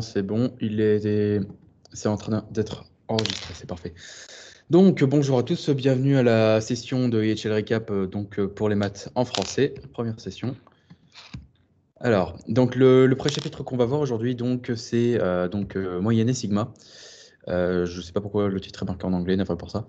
c'est bon, il est, c'est en train d'être enregistré, c'est parfait. Donc bonjour à tous, bienvenue à la session de IHL e Recap euh, donc, euh, pour les maths en français, première session. Alors, donc le, premier chapitre qu'on va voir aujourd'hui, donc c'est euh, donc moyenne et sigma. Euh, je ne sais pas pourquoi le titre est marqué en anglais, pas pour ça.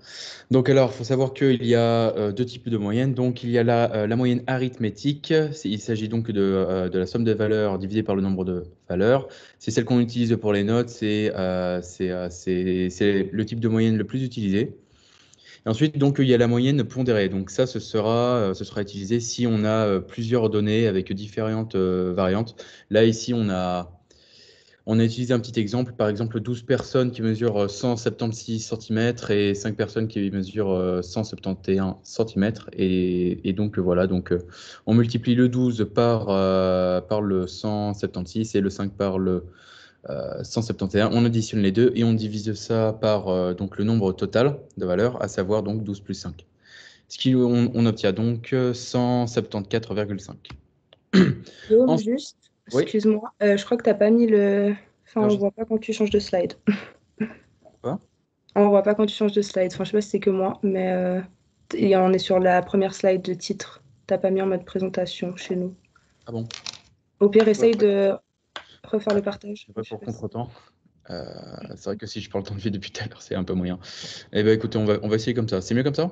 Donc alors, il faut savoir qu'il y a euh, deux types de moyennes. Donc il y a la, euh, moyenne arithmétique. Il s'agit donc de, la somme des valeurs divisée par le nombre de valeurs. C'est celle qu'on utilise pour les notes. C'est le type de moyenne le plus utilisé. ensuite, donc, il y a la moyenne pondérée. Donc ça, ce sera, ce sera utilisé si on a plusieurs données avec différentes variantes. Là, ici, on a on a utilisé un petit exemple, par exemple 12 personnes qui mesurent 176 euh, cm et 5 personnes qui mesurent 171 euh, cm. Et, donc euh, voilà, donc on multiplie le 12 par, le 176 et le 5 par le 171. On additionne les deux et on divise ça par donc le nombre total de valeurs, à savoir donc 12 plus 5. Ce qui on, obtient donc 174,5. juste, Excuse-moi, euh, je crois que tu n'as pas mis le. Enfin, on ne voit pas quand tu changes de slide. Quoi On ne voit pas quand tu changes de slide. Enfin, je sais pas si c'est que moi, mais euh, on est sur la première slide de titre. T'as pas mis en mode présentation chez nous. Ah bon Au pire, essaye de refaire le partage. C'est pour contre euh, c'est vrai que si je parle tant de vie depuis tout à l'heure, c'est un peu moyen. Eh bien, écoutez, on va, on va essayer comme ça. C'est mieux comme ça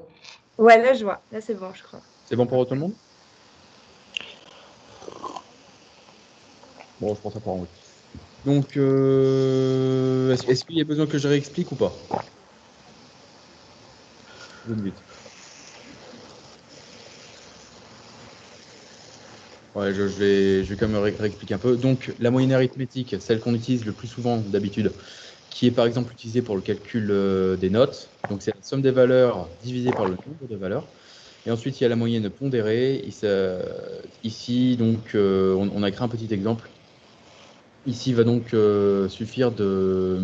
Ouais, là, je vois. Là, c'est bon, je crois. C'est bon pour tout le monde Bon, je pense à en route. Donc, euh, est-ce, qu'il y a besoin que je réexplique ou pas je, vais, quand même réexpliquer un peu. Donc, la moyenne arithmétique, celle qu'on utilise le plus souvent d'habitude, qui est par exemple utilisée pour le calcul euh, des notes. Donc, c'est la somme des valeurs divisée par le nombre de valeurs. Et ensuite, il y a la moyenne pondérée. Ici, donc, euh, on, a créé un petit exemple Ici, va donc euh, suffire de,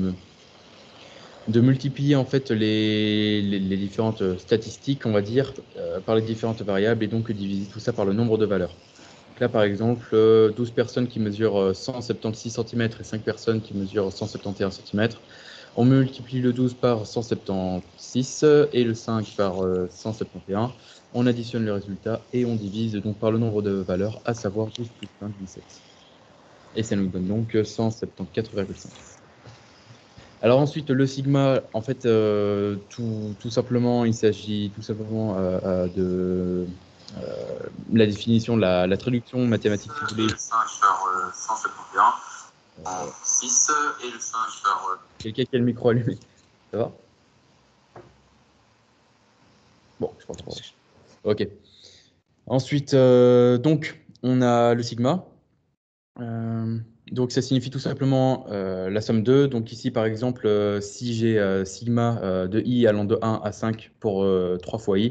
multiplier en fait les, différentes statistiques, on va dire, euh, par les différentes variables et donc diviser tout ça par le nombre de valeurs. là, par exemple, 12 euh, personnes qui mesurent 176 cm et 5 personnes qui mesurent 171 cm. On multiplie le 12 par 176 et le 5 par 171. On additionne le résultat et on divise donc par le nombre de valeurs, à savoir 12 plus 5, 17. Et ça nous donne donc 174,5. Alors ensuite, le sigma, en fait, euh, tout, tout, simplement, il s'agit tout simplement euh, euh, de la définition de la, la traduction mathématique, 5 vous voulez. 6 et le 5 sur... Quelqu'un qui a le micro allumé. Ça va Bon, je pense bon. Ok. Ensuite, donc, on a le sigma. Euh, donc ça signifie tout simplement euh, la somme 2. Donc ici par exemple, euh, si j'ai sigma de i allant de 1 à 5 pour 3 fois i,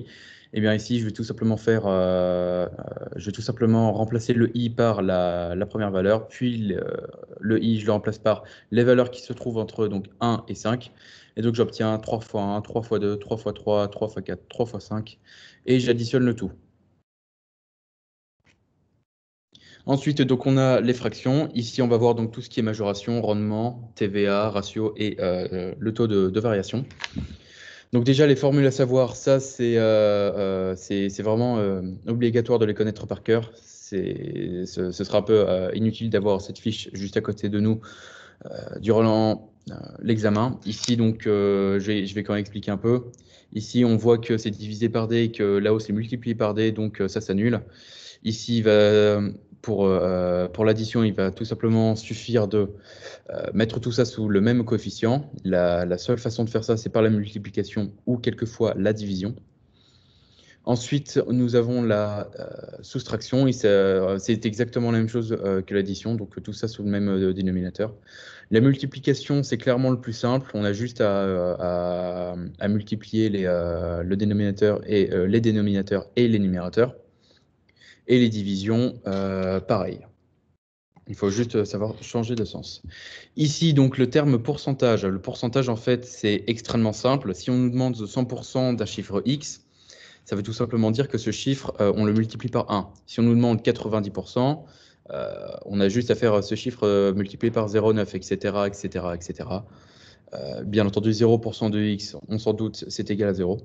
et eh bien ici je vais tout simplement faire, je tout simplement remplacer le i par la, première valeur, puis le, i je le remplace par les valeurs qui se trouvent entre donc 1 et 5, et donc j'obtiens 3 fois 1, 3 fois 2, 3 fois 3, 3 fois 4, 3 fois 5, et j'additionne le tout. Ensuite, donc on a les fractions. Ici, on va voir donc tout ce qui est majoration, rendement, TVA, ratio et euh, euh, le taux de, variation. Donc déjà, les formules à savoir, ça, c'est euh, vraiment obligatoire de les connaître par cœur. Ce, ce sera un peu inutile d'avoir cette fiche juste à côté de nous durant l'examen. Ici, donc, je vais, quand même expliquer un peu. Ici, on voit que c'est divisé par D et que là-haut c'est multiplié par D, donc ça s'annule. Ici, il va pour, euh, pour l'addition, il va tout simplement suffire de euh, mettre tout ça sous le même coefficient. La, seule façon de faire ça, c'est par la multiplication ou quelquefois la division. Ensuite, nous avons la euh, soustraction. C'est exactement la même chose que l'addition, donc tout ça sous le même dénominateur. La multiplication, c'est clairement le plus simple. On a juste à, multiplier le dénominateur et les dénominateurs et les numérateurs. Et les divisions, euh, pareil. Il faut juste euh, savoir changer de sens. Ici, donc, le terme pourcentage. Le pourcentage, en fait, c'est extrêmement simple. Si on nous demande 100% d'un chiffre X, ça veut tout simplement dire que ce chiffre, euh, on le multiplie par 1. Si on nous demande 90%, on a juste à faire ce chiffre multiplié par 0,9, etc., etc., etc. bien entendu, 0% de X, on s'en doute, c'est égal à 0.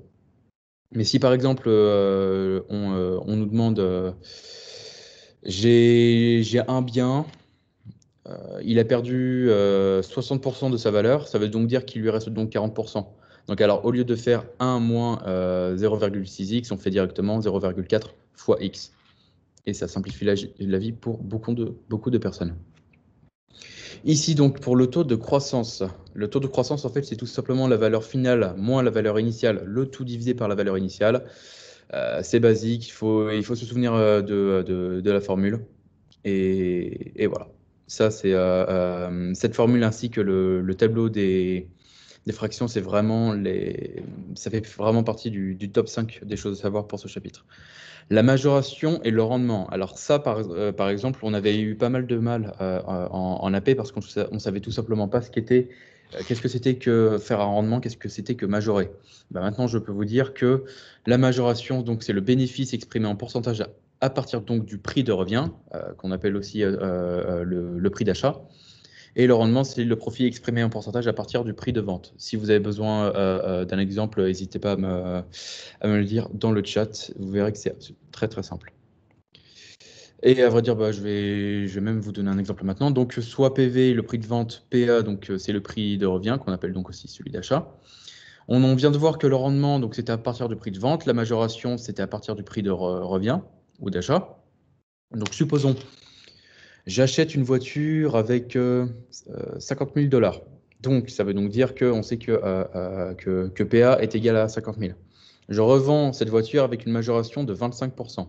Mais si par exemple, euh, euh, on, nous demande euh, j'ai un bien, il a perdu 60% de sa valeur, ça veut donc dire qu'il lui reste donc 40%. Donc alors, au lieu de faire 1 moins 0,6x, on fait directement 0,4 fois x. Et ça simplifie la, la vie pour beaucoup de, beaucoup de personnes. Ici, donc, pour le taux de croissance. Le taux de croissance, en fait, c'est tout simplement la valeur finale moins la valeur initiale, le tout divisé par la valeur initiale. Euh, c'est basique, il faut, il faut se souvenir euh, de, la formule. Et, voilà. Ça, c'est euh, cette formule ainsi que le tableau des, des fractions, c'est vraiment les... ça fait vraiment partie du, top 5 des choses à savoir pour ce chapitre. La majoration et le rendement. Alors ça, par, euh, exemple, on avait eu pas mal de mal euh, en, AP parce qu'on ne savait tout simplement pas ce qu'était euh, qu'est-ce que c'était que faire un rendement, qu'est-ce que c'était que majorer. Bah, maintenant, je peux vous dire que la majoration, donc c'est le bénéfice exprimé en pourcentage à partir donc du prix de revient, qu'on appelle aussi le, prix d'achat. Et le rendement, c'est le profit exprimé en pourcentage à partir du prix de vente. Si vous avez besoin euh, euh, d'un exemple, n'hésitez pas à me, le dire dans le chat. Vous verrez que c'est très très simple. Et à vrai dire, bah, je, vais, même vous donner un exemple maintenant. Donc, soit PV, le prix de vente, PA, donc euh, c'est le prix de revient, qu'on appelle donc aussi celui d'achat. On, vient de voir que le rendement, donc c'était à partir du prix de vente, la majoration, c'était à partir du prix de revient ou d'achat. Donc, supposons J'achète une voiture avec 50 euh, 000 euh, dollars. Donc, ça veut donc dire qu'on sait que, euh, que, PA est égal à 50 000. Je revends cette voiture avec une majoration de 25%.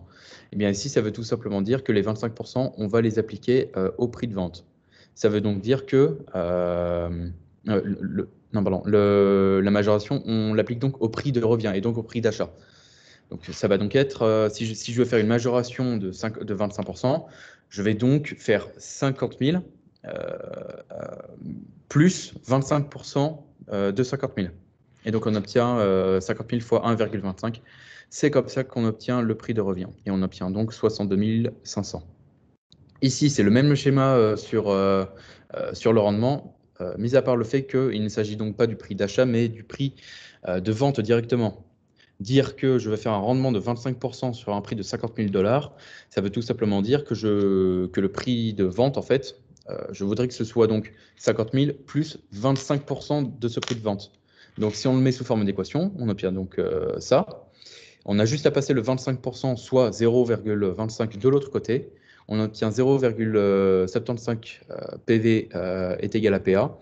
Eh bien, ici, ça veut tout simplement dire que les 25%, on va les appliquer au prix de vente. Ça veut donc dire que le, non, pardon, la majoration, on l'applique donc au prix de revient et donc au prix d'achat. Donc ça va donc être, si, je, si, je, veux faire une majoration de 25%, je vais donc faire 50 000 euh, euh, plus 25% euh, de 50 000. Et donc on obtient 50 000 fois 1,25. C'est comme ça qu'on obtient le prix de revient. Et on obtient donc 62 500. Ici, c'est le même schéma sur, sur le rendement, mis à part le fait qu'il ne s'agit donc pas du prix d'achat, mais du prix de vente directement dire que je vais faire un rendement de 25% sur un prix de 50 000 dollars, ça veut tout simplement dire que, que le prix de vente, en fait, euh, je voudrais que ce soit donc 50 000 plus 25% de ce prix de vente. Donc si on le met sous forme d'équation, on obtient donc euh, ça. On a juste à passer le 25%, soit 0,25 de l'autre côté. On obtient 0,75 euh, PV est égal à PA.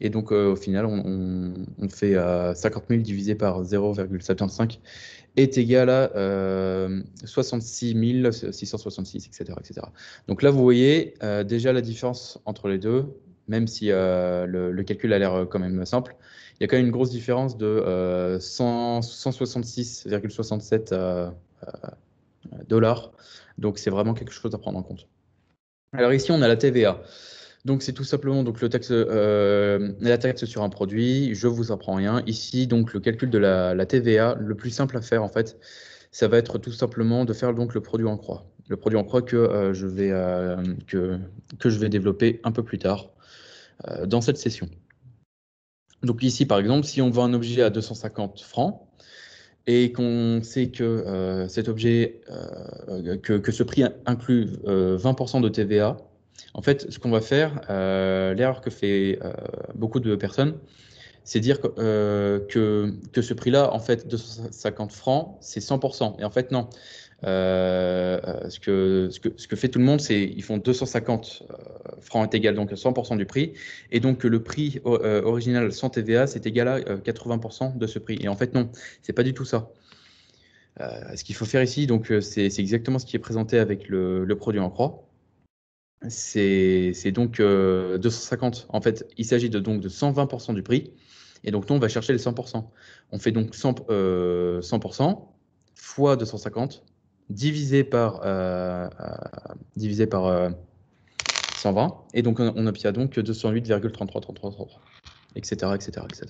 Et donc, euh, au final, on, fait 50 euh, 000 divisé par 0,75 est égal à 66 666, etc., Donc là, vous voyez euh, déjà la différence entre les deux, même si le, calcul a l'air quand même simple. Il y a quand même une grosse différence de 166,67 dollars. Donc, c'est vraiment quelque chose à prendre en compte. Alors ici, on a la TVA. Donc c'est tout simplement donc le euh, la taxe sur un produit. Je vous en prends rien. Ici donc le calcul de la, TVA, le plus simple à faire en fait, ça va être tout simplement de faire donc le produit en croix, le produit en croix que euh, je vais euh, que, je vais développer un peu plus tard dans cette session. Donc ici par exemple, si on vend un objet à 250 francs et qu'on sait que cet objet que, que, ce prix inclut 20% de TVA, en fait, ce qu'on va faire, euh, l'erreur que fait euh, beaucoup de personnes, c'est dire que, euh, que, ce prix-là, en fait, 250 francs, c'est 100%. Et en fait, non. ce, que, ce, que, ce que fait tout le monde, c'est ils font 250 francs est égal donc à 100% du prix, et donc le prix original sans TVA, c'est égal à 80% de ce prix. Et en fait, non, c'est pas du tout ça. ce qu'il faut faire ici, donc c'est exactement ce qui est présenté avec le produit en croix c'est donc 250. Euh, en fait, il s'agit de, donc de 120% du prix. Et donc, nous, on va chercher les 100%. On fait donc 100%, euh, fois 250 divisé par, 120. Euh, et donc, on, obtient donc 208,3333, etc., etc., etc.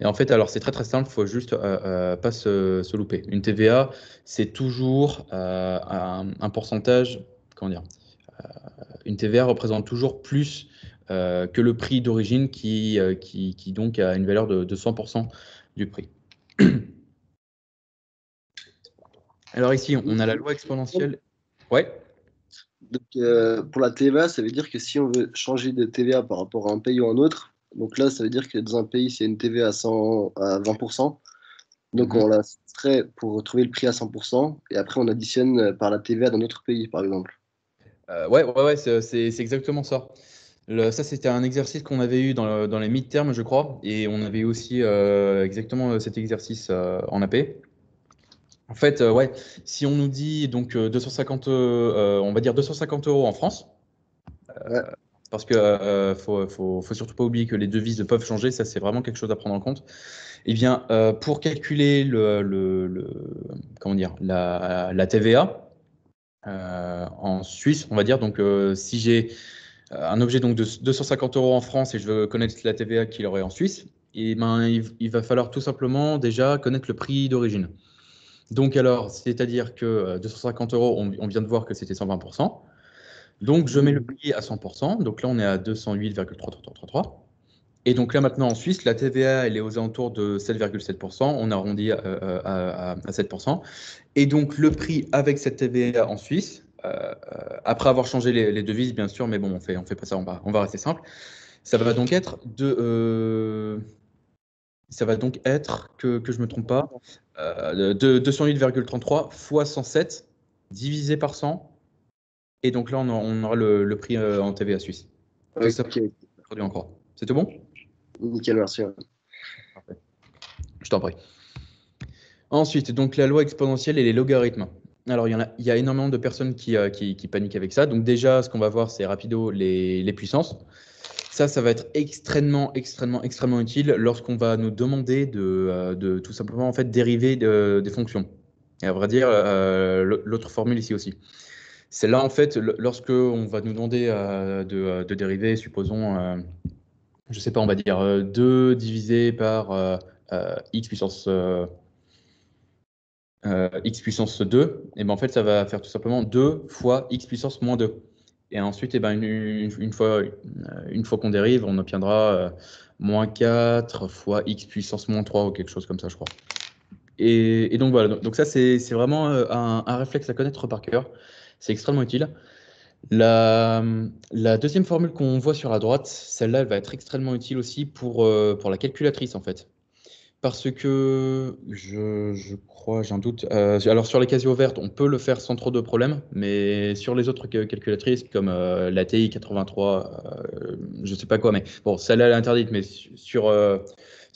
Et en fait, alors, c'est très, très simple. Il faut juste pas se, louper. Une TVA, c'est toujours un, pourcentage, comment dire une TVA représente toujours plus euh, que le prix d'origine euh, qui, donc a une valeur de, 100% du prix. Alors ici, on a la loi exponentielle. Ouais. Euh, pour la TVA, ça veut dire que si on veut changer de TVA par rapport à un pays ou un autre, donc là, ça veut dire que dans un pays, c'est une TVA à, 100, à 20%. Donc mhm. on la pour retrouver le prix à 100% et après on additionne par la TVA d'un autre pays, par exemple. Oui, euh, ouais, c'est exactement ça. ça, c'était un exercice qu'on avait eu dans, les mid-termes, je crois, et on avait aussi euh, exactement euh, cet exercice en AP. En fait, ouais, si on nous dit donc 250, on va dire 250 euros en France, parce que faut, faut, surtout pas oublier que les devises peuvent changer, ça c'est vraiment quelque chose à prendre en compte. Eh bien, pour calculer le, comment la TVA, euh, en Suisse, on va dire. Donc, euh, si j'ai euh, un objet donc de 250 euros en France et je veux connaître la TVA qu'il aurait en Suisse, et eh ben, il, va falloir tout simplement déjà connaître le prix d'origine. Donc alors, c'est-à-dire que 250 euros, on, vient de voir que c'était 120%. Donc je mets le prix mmh. à 100%. Donc là, on est à 208,33333. Et donc là maintenant en Suisse, la TVA elle est aux alentours de 7,7%, on arrondit euh, euh, à, 7%. Et donc le prix avec cette TVA en Suisse, euh, après avoir changé les, devises bien sûr, mais bon on fait on fait pas ça, on va on va rester simple. Ça va donc être de ça va donc être que, que je me trompe pas de 208,33 fois 107 divisé par 100 et donc là on, aura, le, prix en TVA suisse. C'est Ça produit encore. C'était bon Nickel, merci. Je t'en prie. Ensuite, donc la loi exponentielle et les logarithmes. Alors, il y, a, énormément de personnes euh, qui, paniquent avec ça. Donc, déjà, ce qu'on va voir, c'est rapido les, puissances. Ça, ça va être extrêmement, extrêmement, extrêmement utile lorsqu'on va nous demander de, euh, tout simplement en fait dériver des fonctions. Et à vrai dire, euh, l'autre formule ici aussi. C'est là, en fait, lorsque on va nous demander de, dériver, supposons je sais pas, on va dire 2 euh, divisé par euh, euh, x puissance x puissance 2, et ben en fait ça va faire tout simplement 2 fois x puissance moins 2. Et ensuite, et ben une, fois, une fois qu'on dérive, on obtiendra moins 4 fois x puissance moins 3 ou quelque chose comme ça, je crois. Et, donc voilà, donc, ça c'est vraiment un, un, réflexe à connaître par cœur, c'est extrêmement utile. La, la, deuxième formule qu'on voit sur la droite, celle-là, elle va être extrêmement utile aussi pour, euh, pour la calculatrice, en fait. Parce que, je, je crois, j'en doute, euh, alors sur les Casio vertes, on peut le faire sans trop de problèmes, mais sur les autres calculatrices, comme euh, la TI 83, je ne sais pas quoi, mais bon, celle-là, elle est interdite, mais sur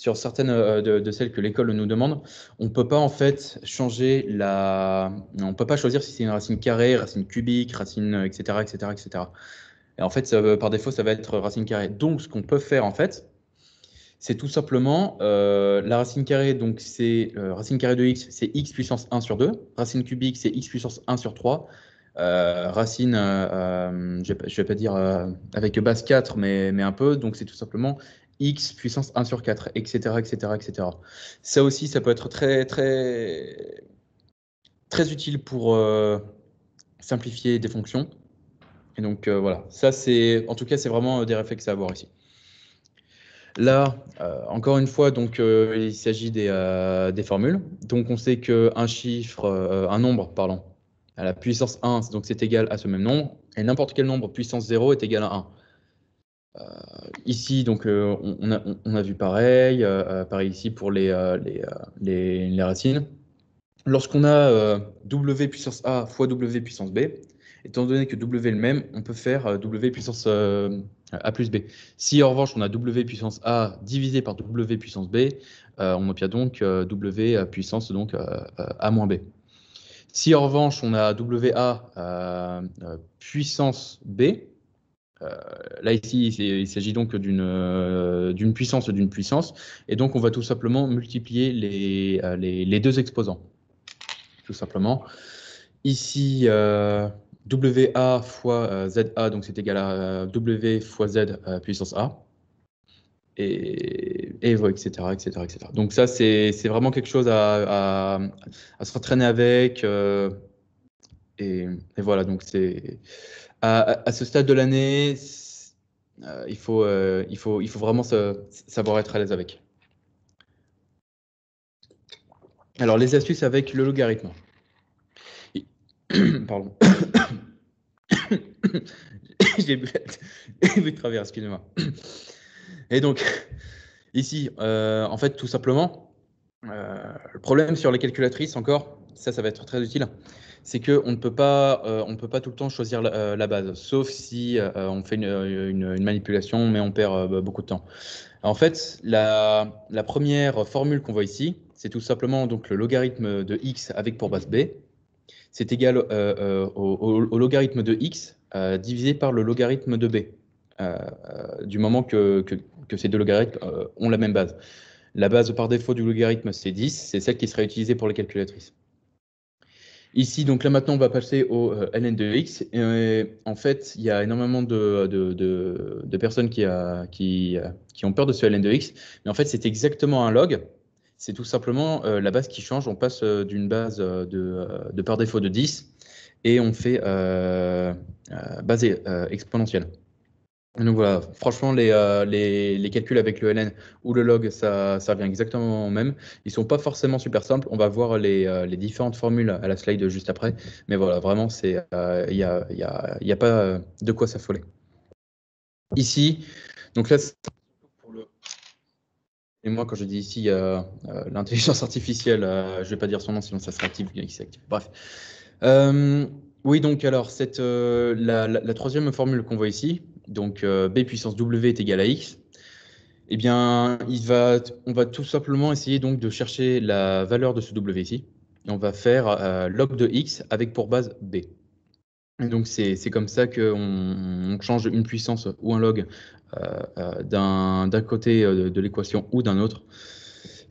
sur certaines euh, de, celles que l'école nous demande, on ne peut pas en fait changer la. On peut pas choisir si c'est une racine carrée, racine cubique, racine, etc., etc., etc. Et en fait, euh, par défaut, ça va être racine carrée. Donc, ce qu'on peut faire en fait, c'est tout simplement euh, la racine carrée, donc c'est racine carrée de x, c'est x puissance 1 sur 2, racine cubique, c'est x puissance 1 sur 3, racine, je ne vais, pas dire avec base 4, mais, mais un peu, donc c'est tout simplement x puissance 1 sur 4, etc., etc., etc. Ça aussi, ça peut être très, très, très utile pour euh, simplifier des fonctions. Et donc euh, voilà, ça c'est, en tout cas, c'est vraiment euh, des réflexes à avoir ici. Là, encore une fois, donc il s'agit des, formules. Donc on sait qu'un chiffre, un nombre, à la puissance 1, donc c'est égal à ce même nombre, et n'importe quel nombre puissance 0 est égal à 1. Euh, ici, donc, euh, on, a, vu pareil, euh, pareil ici pour les, les, racines. Lorsqu'on a W puissance A fois W puissance B, étant donné que W est le même, on peut faire W puissance A plus B. Si en revanche on a W puissance A divisé par W puissance B, on obtient donc W puissance donc, A moins B. Si en revanche on a W a puissance B, euh, là ici, il s'agit donc d'une euh, d'une puissance d'une puissance, et donc on va tout simplement multiplier les, euh, les, deux exposants, tout simplement. Ici, WA fois ZA, donc c'est égal à W fois Z puissance A, et, et etc., etc., etc. Donc ça, c'est vraiment quelque chose à, à, se retraîner avec, et, et, voilà, donc c'est à, ce stade de l'année, euh, euh, il, faut, vraiment savoir être à l'aise avec. Alors, les astuces avec le logarithme. Pardon. J'ai vu de travers, excusez-moi. Et donc, ici, euh, en fait, tout simplement, le problème sur les calculatrices, encore, ça, ça va être très utile c'est qu'on ne peut pas, euh, peut pas tout le temps choisir la, euh, base, sauf si euh, on fait une, manipulation, mais on perd bah, beaucoup de temps. En fait, la, première formule qu'on voit ici, c'est tout simplement donc le logarithme de x avec pour base b. C'est égal au, logarithme de x divisé par le logarithme de b, du moment que, ces deux logarithmes ont la même base. La base par défaut du logarithme, c'est 10, c'est celle qui sera utilisée pour les calculatrices. Ici, donc là maintenant, on va passer au LN2X. Euh, et, en fait, il y a énormément de, de, de, de personnes qui, a, qui, euh, qui, ont peur de ce LN2X. Mais en fait, c'est exactement un log. C'est tout simplement euh, la base qui change. On passe d'une base de, par défaut de 10 et on fait euh, base exponentielle. Donc voilà, franchement, les, euh, calculs avec le LN ou le log, ça, revient exactement au même. Ils ne sont pas forcément super simples. On va voir euh, les, différentes formules à la slide juste après. Mais voilà, vraiment, euh, il n'y a, pas de quoi s'affoler. Ici, donc là, pour et moi, quand je dis ici l'intelligence artificielle, je ne vais pas dire son nom, sinon ça sera actif. Bref. oui, donc alors, cette, la, troisième formule qu'on voit ici, donc euh, b puissance w est égal à x, eh bien, on va tout simplement essayer donc de chercher la valeur de ce w ici. on va faire euh, log de x avec pour base b. Et donc, c'est comme ça qu'on on change une puissance ou un log euh, d'un côté de l'équation ou d'un autre.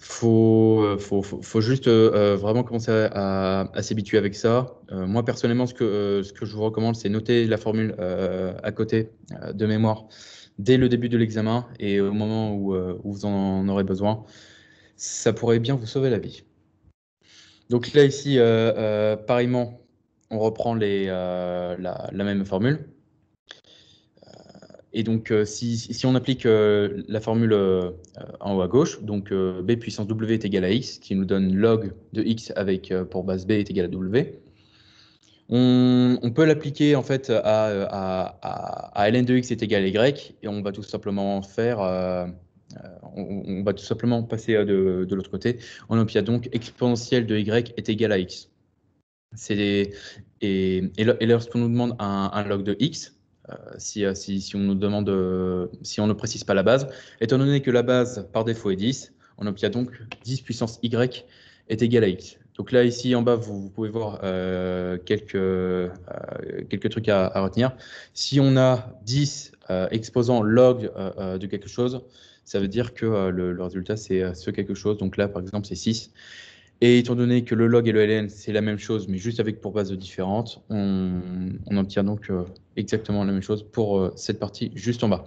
Euh, faut, faut, faut, juste euh, euh, vraiment commencer à, s'habituer avec ça. moi, personnellement, ce que, ce que je vous recommande, c'est noter la formule à côté de mémoire dès le début de l'examen et au moment où, vous en aurez besoin. Ça pourrait bien vous sauver la vie. Donc là, ici, pareillement, on reprend les, la même formule. Et donc, euh, si, on applique euh, la formule euh, en haut à gauche, donc b puissance w est égal à x, qui nous donne log de x avec pour base b est égal à w, on, peut l'appliquer en fait à, ln de x est égal à y, et on va tout simplement faire, on, va tout simplement passer de, l'autre côté. On obtient donc exponentielle de y est égal à x. et, lorsqu'on nous demande un log de x, euh, euh, si, on nous demande, euh, si on ne précise pas la base. Étant donné que la base par défaut est 10, on obtient donc 10 puissance y est égal à x. Donc là, ici en bas, vous, pouvez voir quelques, quelques trucs à, retenir. Si on a 10 exposants exposant log de quelque chose, ça veut dire que le, résultat, c'est ce quelque chose. Donc là, par exemple, c'est 6. Et étant donné que le log et le ln, c'est la même chose, mais juste avec pour base différente, on, obtient donc euh, exactement la même chose pour euh, cette partie juste en bas.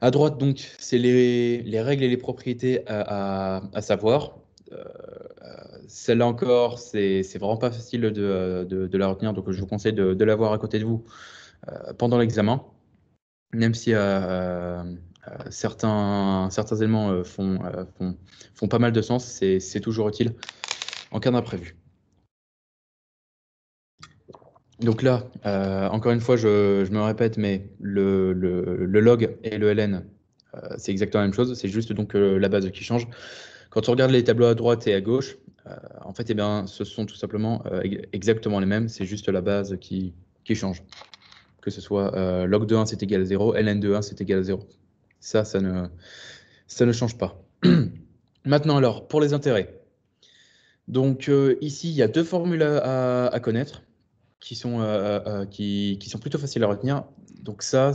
À droite, donc, c'est les, règles et les propriétés à, savoir. Euh, celle-là encore, c'est vraiment pas facile de, la retenir, donc je vous conseille de, de l'avoir à côté de vous pendant l'examen, même si euh, certains, certains éléments euh, euh, font, font, pas mal de sens. C'est toujours utile en cas d'imprévu. Donc là, encore une fois, je, me répète, mais le, log et le ln, c'est exactement la même chose, c'est juste donc la base qui change. Quand on regarde les tableaux à droite et à gauche, en fait, eh bien, ce sont tout simplement exactement les mêmes, c'est juste la base qui, qui change. Que ce soit log de 1, c'est égal à 0, ln de 1, c'est égal à 0. Ça, ça ne, ça ne change pas. Maintenant, alors, pour les intérêts. Donc, euh, ici, il y a deux formules à, connaître qui sont, euh, euh, qui, sont plutôt faciles à retenir. Donc, ça,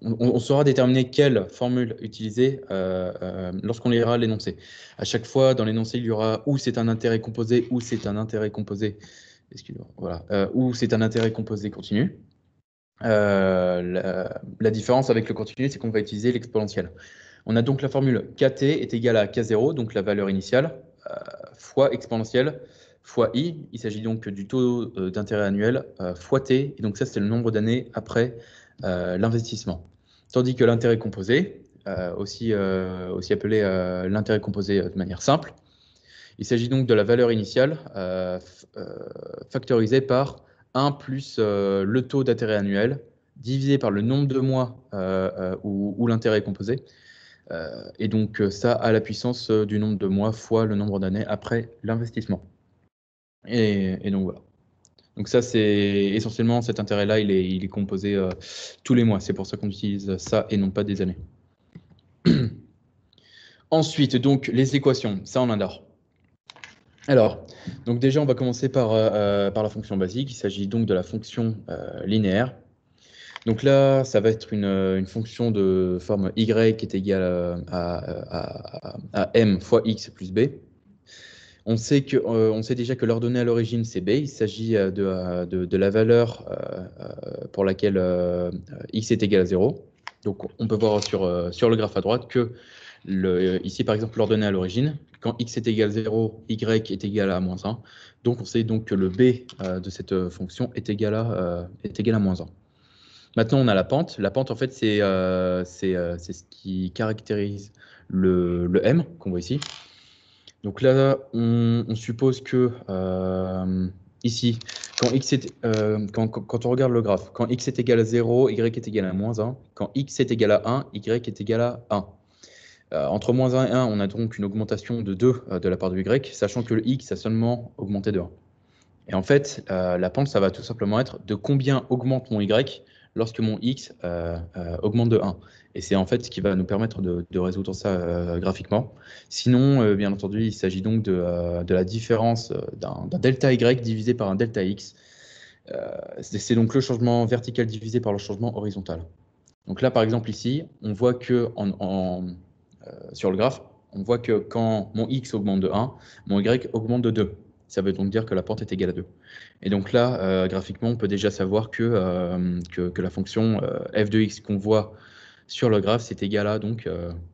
on, saura déterminer quelle formule utiliser euh, lorsqu'on lira l'énoncé. À chaque fois, dans l'énoncé, il y aura ou c'est un intérêt composé ou c'est un intérêt composé. Voilà, ou c'est un intérêt composé continu. Euh, la, différence avec le continu, c'est qu'on va utiliser l'exponentielle. On a donc la formule kt est égale à k0, donc la valeur initiale, euh, fois exponentielle, fois i. Il s'agit donc du taux euh, d'intérêt annuel, fois t, et donc ça, c'est le nombre d'années après l'investissement. Tandis que l'intérêt composé, aussi, aussi, appelé l'intérêt composé de manière simple, il s'agit donc de la valeur initiale factorisée par 1 plus euh, le taux d'intérêt annuel divisé par le nombre de mois euh, euh, où, l'intérêt est composé. et donc ça à la puissance du nombre de mois fois le nombre d'années après l'investissement. Et, donc voilà. Donc ça c'est essentiellement cet intérêt-là, il est, il est, composé tous les mois. C'est pour ça qu'on utilise ça et non pas des années. Ensuite, donc les équations, ça on adore. Alors, donc déjà, on va commencer par, euh, euh, par la fonction basique. Il s'agit donc de la fonction euh, linéaire. Donc là, ça va être une, fonction de forme y qui est égale à, m fois x plus b. On sait, sait déjà que l'ordonnée à l'origine, c'est b. Il s'agit de, la valeur pour laquelle x est égal à 0. Donc on peut voir sur le graphe à droite que euh, ici, par exemple, l'ordonnée à l'origine, quand x est égal à 0, y est égal à moins 1. Donc, on sait donc que le b euh, de cette euh, fonction est égal, à, est égal à moins 1. Maintenant, on a la pente. La pente, en fait, c'est ce qui caractérise le, m qu'on voit ici. Donc là, on, suppose que ici, quand, x quand, on regarde le graphe, quand x est égal à 0, y est égal à moins 1. Quand x est égal à 1, y est égal à 1. Euh, entre moins 1 et 1, on a donc une augmentation de 2 euh, de la part du Y, sachant que le X a seulement augmenté de 1. Et en fait, euh, la pente, ça va tout simplement être de combien augmente mon Y lorsque mon X augmente de 1. Et c'est en fait ce qui va nous permettre de, résoudre ça graphiquement. Sinon, bien entendu, il s'agit donc de, la différence d'un delta y divisé par un delta x. c'est donc le changement vertical divisé par le changement horizontal. Donc là, par exemple, ici, on voit que en, euh, sur le graphe, on voit que quand mon x augmente de 1, mon y augmente de 2. Ça veut donc dire que la porte est égale à 2. Et donc là, euh, graphiquement, on peut déjà savoir que, euh, que, la fonction f de x qu'on voit sur le graphe, c'est égal à donc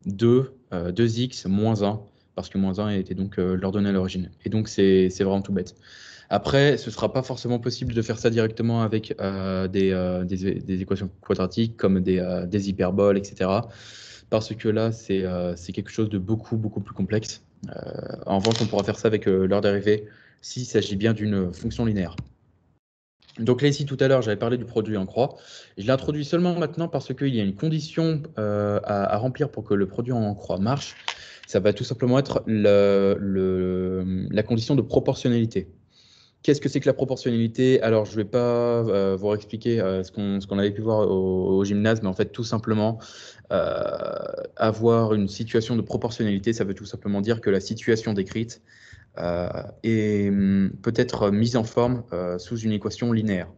2, 2x moins 1, parce que moins 1 était donc l'ordonnée à l'origine. Et donc c'est vraiment tout bête. Après, ce ne sera pas forcément possible de faire ça directement avec des, équations quadratiques comme des hyperboles, etc parce que là, euh, c'est quelque chose de beaucoup, beaucoup plus complexe. Euh, en revanche, on pourra faire ça avec euh, l'heure dérivée s'il s'agit bien d'une fonction linéaire. Donc là, ici, tout à l'heure, j'avais parlé du produit en croix. Je l'introduis seulement maintenant parce qu'il y a une condition à, remplir pour que le produit en croix marche. Ça va tout simplement être le, la condition de proportionnalité. Qu'est-ce que c'est que la proportionnalité Alors, je ne vais pas euh, vous expliquer euh, ce qu'on avait pu voir au, gymnase, mais en fait, tout simplement, euh, avoir une situation de proportionnalité, ça veut tout simplement dire que la situation décrite est hmm, peut être mise en forme sous une équation linéaire.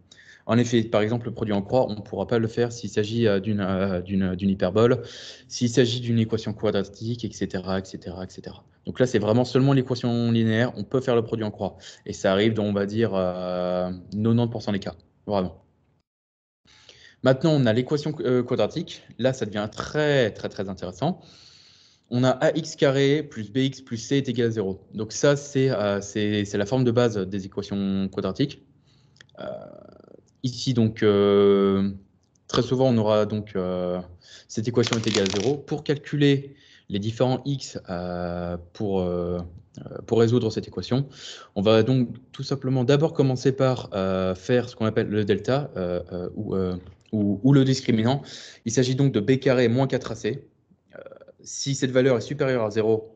En effet, par exemple, le produit en croix, on ne pourra pas le faire s'il s'agit d'une hyperbole, s'il s'agit d'une équation quadratique, etc., etc., etc. Donc là, c'est vraiment seulement l'équation linéaire. On peut faire le produit en croix. Et ça arrive dans, on va dire, 90% euh, des cas. Vraiment. Maintenant, on a l'équation euh, quadratique. Là, ça devient très, très, très intéressant. On a ax carré plus bx plus c est égal à 0. Donc ça, euh, c'est la forme de base des équations quadratiques. ici, donc, très souvent, on aura donc cette équation est égale à 0. Pour calculer les différents x euh, pour, euh, euh, pour résoudre cette équation. On va donc tout simplement d'abord commencer par faire ce qu'on appelle le delta ou, ou, le discriminant. Il s'agit donc de b carré moins 4ac. si cette valeur est supérieure à 0,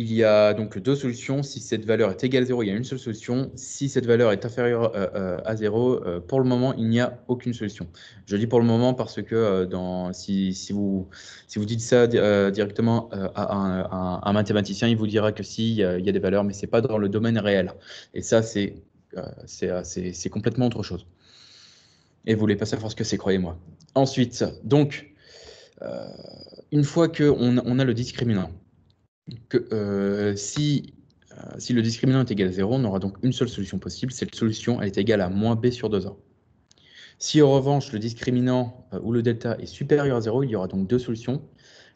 il y a donc deux solutions. Si cette valeur est égale à 0, il y a une seule solution. Si cette valeur est inférieure euh, euh, à 0, euh, pour le moment, il n'y a aucune solution. Je dis pour le moment parce que si, vous, dites ça directement à un, mathématicien, il vous dira que si, il y a des valeurs, mais ce n'est pas dans le domaine réel. Et ça, c'est complètement autre chose. Et vous ne voulez pas savoir ce que c'est, croyez-moi. Ensuite, donc, une fois qu'on on a le discriminant, que euh, si, euh, si le discriminant est égal à 0, on aura donc une seule solution possible, cette solution elle est égale à moins b sur 2a. Si en revanche le discriminant euh, ou le delta est supérieur à 0, il y aura donc deux solutions.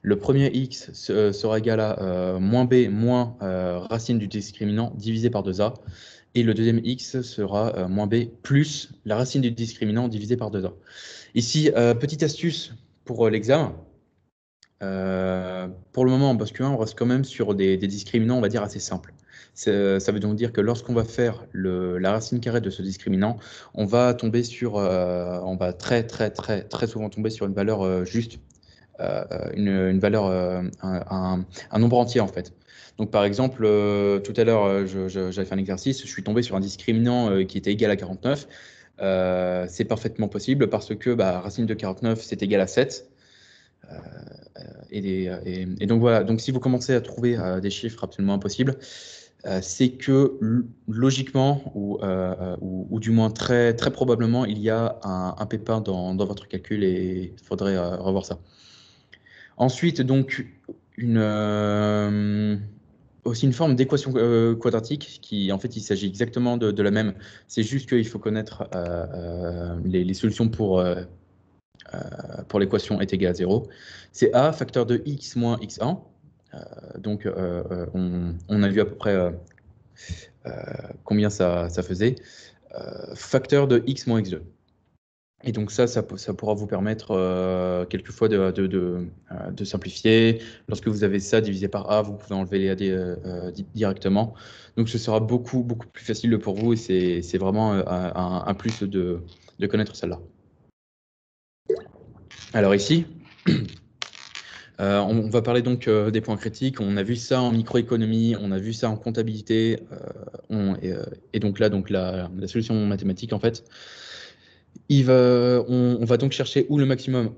Le premier x sera égal à moins b moins racine du discriminant divisé par 2a. Et le deuxième x sera moins b plus la racine du discriminant divisé par 2a. Ici, petite astuce pour l'examen euh, pour le moment, parce qu'on hein, on reste quand même sur des, discriminants, on va dire, assez simples. Euh, ça veut donc dire que lorsqu'on va faire la racine carrée de ce discriminant, on va tomber sur, euh, on va très très très très souvent tomber sur une valeur juste, une, valeur, un, nombre entier en fait. Donc par exemple, tout à l'heure, j'avais fait un exercice, je suis tombé sur un discriminant qui était égal à 49. c'est parfaitement possible parce que bah, racine de 49, c'est égal à 7. Euh, et, et, donc voilà, donc si vous commencez à trouver euh, des chiffres absolument impossibles, euh, c'est que logiquement, ou, ou, du moins très, très probablement, il y a un, pépin dans, votre calcul et il faudrait revoir ça. Ensuite, donc, une, aussi une forme d'équation quadratique qui, en fait, il s'agit exactement de, la même. C'est juste qu'il faut connaître les, les, solutions pour, euh, pour l'équation est égal à 0, c'est a facteur de x moins x1. Euh, donc euh, on, a vu à peu près combien ça, faisait. facteur de x moins x2. Et donc ça, ça, pourra vous permettre quelquefois de, de, simplifier. Lorsque vous avez ça divisé par A, vous pouvez enlever les AD directement. Donc ce sera beaucoup, beaucoup plus facile pour vous et c'est vraiment un, plus de, de connaître celle-là. Alors ici, euh, on va parler donc euh, des points critiques. On a vu ça en microéconomie, on a vu ça en comptabilité, euh, et, donc là, donc la, solution mathématique en fait. on, va donc chercher ou le maximum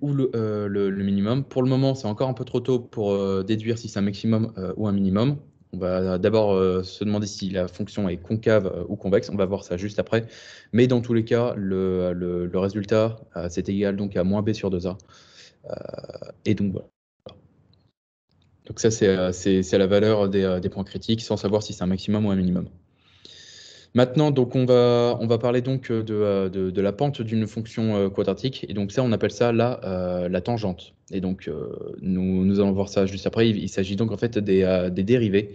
ou le, minimum. Pour le moment, c'est encore un peu trop tôt pour déduire si c'est un maximum ou un minimum. On va d'abord euh, se demander si la fonction est concave euh, ou convexe. On va voir ça juste après. Mais dans tous les cas, le, résultat, euh, c'est égal donc à moins b sur 2a. et donc voilà. Donc ça, c'est la valeur des, points critiques sans savoir si c'est un maximum ou un minimum. Maintenant, donc on va, on va parler donc euh, euh, de, la pente d'une fonction euh, quadratique. Et donc ça, on appelle ça la, tangente. Et donc, nous, allons voir ça juste après. Il, s'agit donc en fait des, des dérivés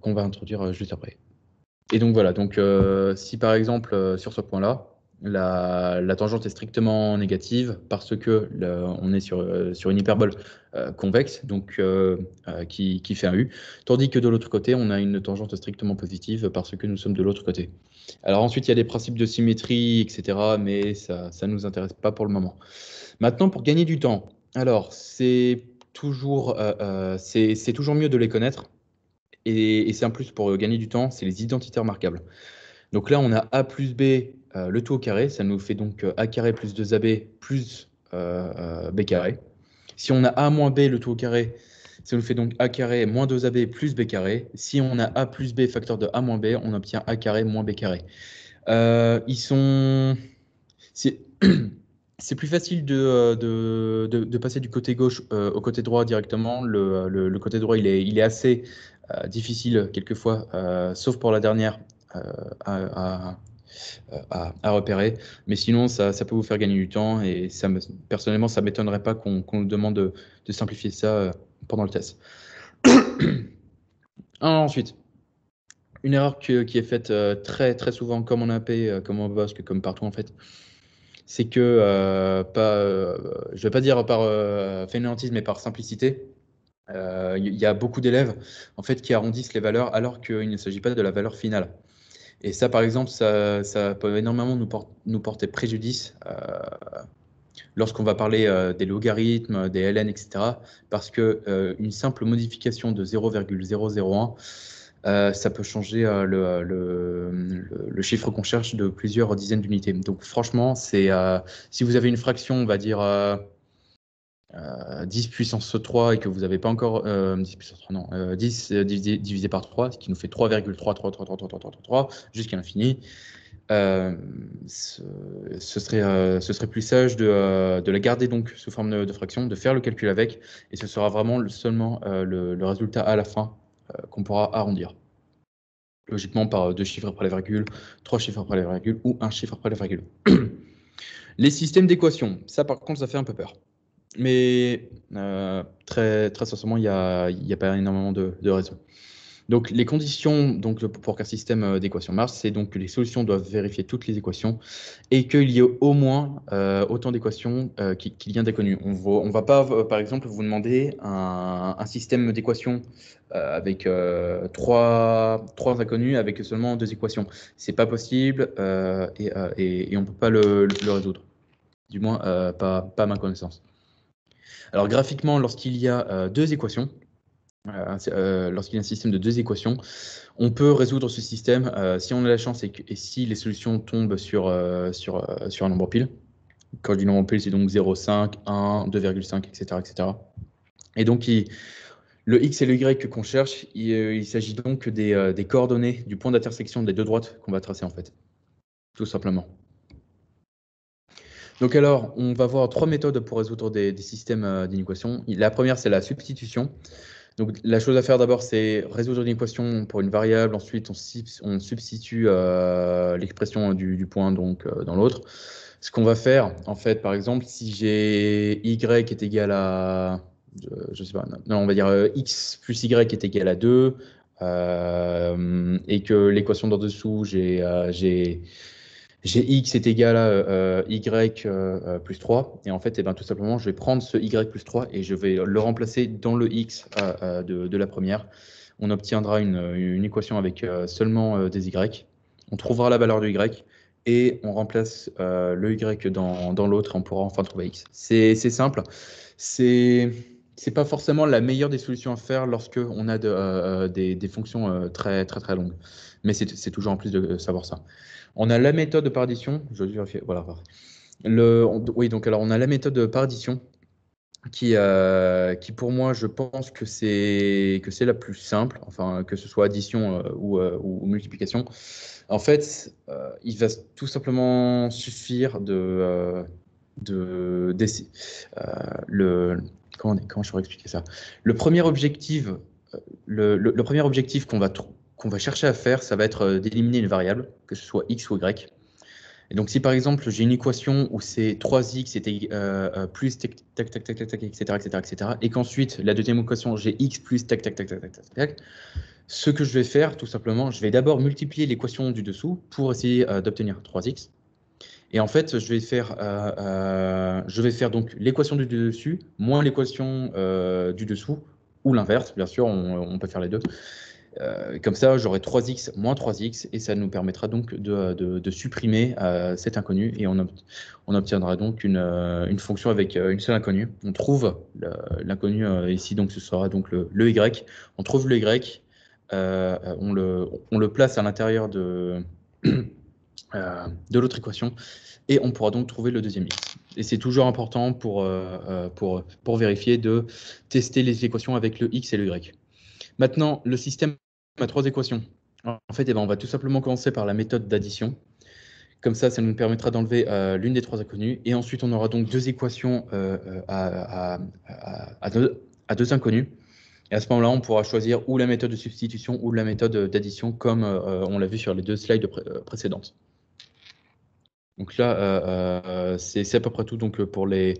qu'on va introduire juste après. Et donc voilà, donc si par exemple sur ce point-là, la, tangente est strictement négative parce que on est sur, euh, sur une hyperbole euh, convexe, donc euh, qui, fait un U, tandis que de l'autre côté, on a une tangente strictement positive parce que nous sommes de l'autre côté. Alors ensuite, il y a des principes de symétrie, etc., mais ça ne nous intéresse pas pour le moment. Maintenant, pour gagner du temps, alors c'est toujours, c'est toujours mieux de les connaître, et, et c'est un plus pour gagner du temps, c'est les identités remarquables. Donc là, on a A plus B euh, le tout au carré, ça nous fait donc euh, a carré plus 2ab plus euh, b carré. Si on a a moins b, le tout au carré, ça nous fait donc a carré moins 2ab plus b carré. Si on a a plus b facteur de a moins b, on obtient a carré moins b carré. ils sont... C'est plus facile de, passer du côté gauche au côté droit directement. Le, côté droit, il est, assez difficile quelquefois, sauf pour la dernière euh, à, repérer. Mais sinon, ça, peut vous faire gagner du temps et ça personnellement, ça ne m'étonnerait pas qu'on nous demande de, simplifier ça euh, pendant le test. Ensuite, une erreur qui est faite euh, très très souvent, comme en AP, comme en Bosque, comme partout en fait, c'est que, pas, je ne vais pas dire par fainéantisme, mais par simplicité, il y a beaucoup d'élèves en fait qui arrondissent les valeurs alors qu'il ne s'agit pas de la valeur finale. Et ça, par exemple, ça, peut énormément nous, porter préjudice euh, lorsqu'on va parler euh, des logarithmes, des ln, etc., parce que euh, une simple modification de 0,001, ça peut changer le, le, chiffre qu'on cherche de plusieurs dizaines d'unités. Donc franchement, c'est si vous avez une fraction, on va dire 10 euh, puissance 3 et que vous n'avez pas encore 10 euh, 3, euh, divisé, par 3, ce qui nous fait 3,333333333 jusqu'à l'infini. Ce, serait, ce serait plus sage de, la garder donc sous forme de, fraction, de faire le calcul avec, et ce sera vraiment seulement le, le, résultat à la fin qu'on pourra arrondir. Logiquement par deux chiffres après la virgule, trois chiffres après la virgule ou un chiffre après la virgule. Les systèmes d'équations, ça par contre ça fait un peu peur mais euh, très, très sincèrement, il n'y a, a, pas énormément de, de raisons. Donc, les conditions donc, pour qu'un système euh, d'équation marche, c'est donc que les solutions doivent vérifier toutes les équations et qu'il y ait au moins euh, autant d'équations euh, qu'il y a d'inconnues. On ne va pas, par exemple, vous demander un, un système d'équations avec trois, trois inconnues avec seulement deux équations. Ce n'est pas possible et, et, on ne peut pas le, le, résoudre, du moins pas, pas à ma connaissance. Alors graphiquement, lorsqu'il y a euh, deux équations, euh, euh, lorsqu'il y a un système de deux équations, on peut résoudre ce système si on a la chance et, si les solutions tombent sur, sur, sur un nombre pile. Quand je dis nombre pile, c'est donc 0,5, 1, 2,5, etc., etc. Et donc, le x et le y qu'on cherche, il, s'agit donc des, des coordonnées du point d'intersection des deux droites qu'on va tracer en fait, tout simplement. Donc alors, on va voir trois méthodes pour résoudre des, des systèmes euh, d'inéquation. La première, c'est la substitution. Donc la chose à faire d'abord, c'est résoudre une équation pour une variable. Ensuite, on, on substitue euh, l'expression du, point donc euh, dans l'autre. Ce qu'on va faire, en fait, par exemple, si j'ai y est égal à, je, sais pas, non, on va dire x plus y est égal à 2, et que l'équation d'en dessous, j'ai j'ai x est égal à euh, y euh, euh, plus 3, et en fait, eh ben, tout simplement, je vais prendre ce y plus 3 et je vais le remplacer dans le x de, la première. On obtiendra une, équation avec seulement des y. On trouvera la valeur du y et on remplace le y dans, l'autre on pourra enfin trouver x. C'est simple. C'est c'est pas forcément la meilleure des solutions à faire lorsque on a des, fonctions très très très longues. Mais c'est toujours en plus de savoir ça. On a la méthode de partition. Je vérifier. voilà. Le, oui, donc alors on a la méthode de partition qui, euh, qui pour moi, je pense que c'est que c'est la plus simple. Enfin, que ce soit addition euh, ou, euh, ou, multiplication. En fait, euh, il va tout simplement suffire de de le comment, on comment je pourrais expliquer ça. Le premier objectif, le, le, le premier objectif qu'on va trouver on va chercher à faire, ça va être d'éliminer une variable, que ce soit x ou y. Et donc, si par exemple, j'ai une équation où c'est 3x était, plus tac, tac, tac, tac, etc., etc., etc., et qu'ensuite, la deuxième équation, j'ai x plus tac, tac, tac, tac, tac, ce que je vais faire, tout simplement, je vais d'abord multiplier l'équation du dessous pour essayer d'obtenir 3x. Et en fait, je vais faire, je vais faire donc l'équation du dessus moins l'équation du dessous, ou l'inverse, bien sûr, on, on peut faire les deux. Euh, comme ça, j'aurai 3x moins 3x et ça nous permettra donc de, supprimer euh, cet inconnu et on, obtiendra donc une, euh, fonction avec une seule inconnue. On trouve l'inconnu ici, donc ce sera donc le, y. On trouve le y, on le, le, place à l'intérieur de, de l'autre équation et on pourra donc trouver le deuxième x. Et c'est toujours important pour, pour, pour vérifier de tester les équations avec le x et le y. Maintenant, le système à trois équations. En fait, eh ben, on va tout simplement commencer par la méthode d'addition. Comme ça, ça nous permettra d'enlever euh, l'une des trois inconnues. Et ensuite, on aura donc deux équations euh, euh, à, deux, inconnues. Et à ce moment-là, on pourra choisir ou la méthode de substitution ou la méthode d'addition, comme on l'a vu sur les deux slides précédentes. Donc là, c'est à peu près tout donc, pour, les,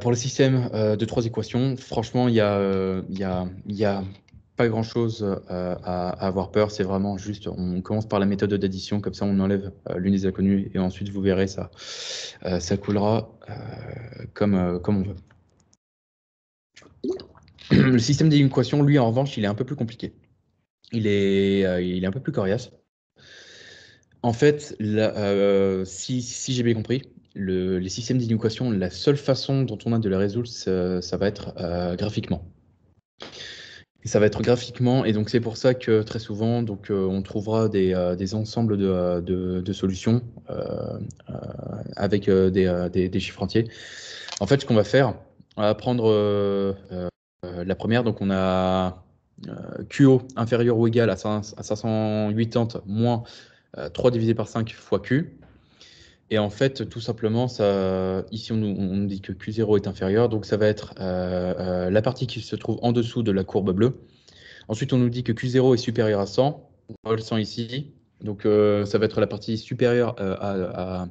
pour le système de trois équations. Franchement, il y a, y a grand-chose euh, à, avoir peur. C'est vraiment juste, on commence par la méthode d'addition, comme ça on enlève euh, l'une des inconnues et ensuite vous verrez ça, euh, ça coulera comme, comme on veut. Le système d'inéquation, lui, en revanche, il est un peu plus compliqué. Il est, il est un peu plus coriace. En fait, si, si j'ai bien compris, le, les systèmes d'équation, la seule façon dont on a de les résoudre, ça, va être graphiquement. Et ça va être graphiquement, et donc c'est pour ça que très souvent, donc, euh, on trouvera des, euh, des ensembles de, euh, de, solutions avec des, des, chiffres entiers. En fait, ce qu'on va faire, on va prendre la première, donc on a QO inférieur ou égal à, à 580 moins 3 divisé par 5 fois Q. Et en fait, tout simplement, ça, ici, on nous, on dit que Q0 est inférieur, donc ça va être euh, euh, la partie qui se trouve en dessous de la courbe bleue. Ensuite, on nous dit que Q0 est supérieur à 100, on le 100 ici, donc euh, ça va être la partie supérieure à,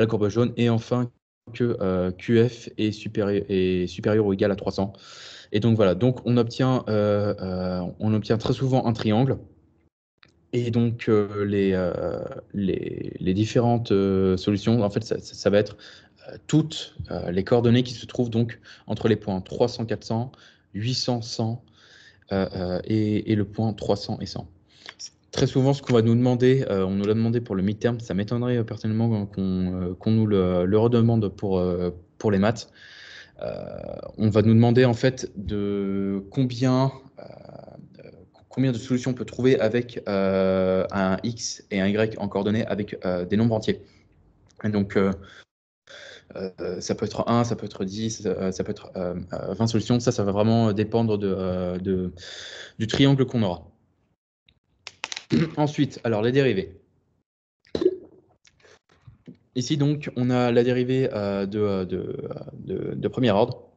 la courbe jaune. Et enfin, que QF est supérieur, est supérieur ou égal à 300. Et donc voilà, donc on obtient, on obtient très souvent un triangle. Et donc, euh, euh, les, les, différentes euh, solutions, en fait, ça, va être toutes les coordonnées qui se trouvent donc entre les points 300, 400, 800, 100 et, et, le point 300 et 100. Très souvent, ce qu'on va nous demander, on nous l'a demandé pour le mid-term, ça m'étonnerait personnellement qu'on nous le, redemande pour, pour les maths. on va nous demander en fait de combien combien de solutions on peut trouver avec euh, un x et un y en coordonnées avec euh, des nombres entiers. donc, euh, ça peut être 1, ça peut être 10, ça, peut être 20 solutions. Ça, ça va vraiment dépendre de, du triangle qu'on aura. Ensuite, alors les dérivées. Ici, donc, on a la dérivée de, de, de, premier ordre.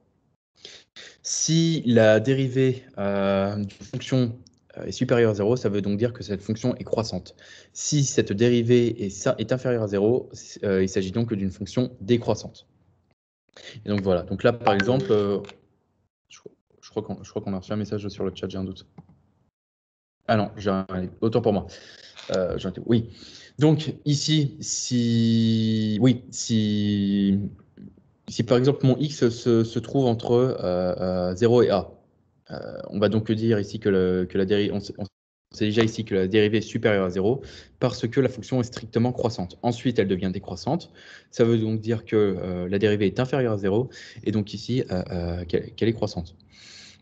Si la dérivée d'une fonction euh, est supérieur à 0, ça veut donc dire que cette fonction est croissante. Si cette dérivée est, inférieure à 0, euh, il s'agit donc d'une fonction décroissante. Et donc voilà, donc là par exemple, euh, je, crois qu'on a reçu un message sur le chat, j'ai un doute. Ah non, autant pour moi. oui. Donc ici, si, oui, si, si par exemple mon x se, se trouve entre 0 et a, euh, on va donc dire ici que, la c'est déjà ici que la dérivée est supérieure à 0 parce que la fonction est strictement croissante. Ensuite, elle devient décroissante. Ça veut donc dire que euh, la dérivée est inférieure à 0 et donc ici euh, qu'elle est croissante.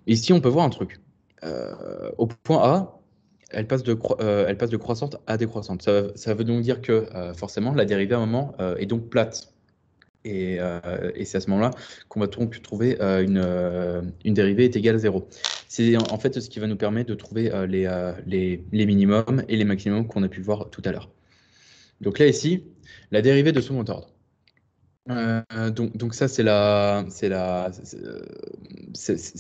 Ici, on peut voir un truc. au point A, elle passe, de croissante à décroissante. Ça, ça veut donc dire que forcément, la dérivée à un moment est donc plate. Euh, et, c'est à ce moment-là qu'on va donc trouver euh, une, euh, une, dérivée est égale à 0. C'est en fait ce qui va nous permettre de trouver les, les, les, minimums et les maximums qu'on a pu voir tout à l'heure. Donc là, ici, la dérivée de second ordre. Donc, donc, ça, c'est la, la,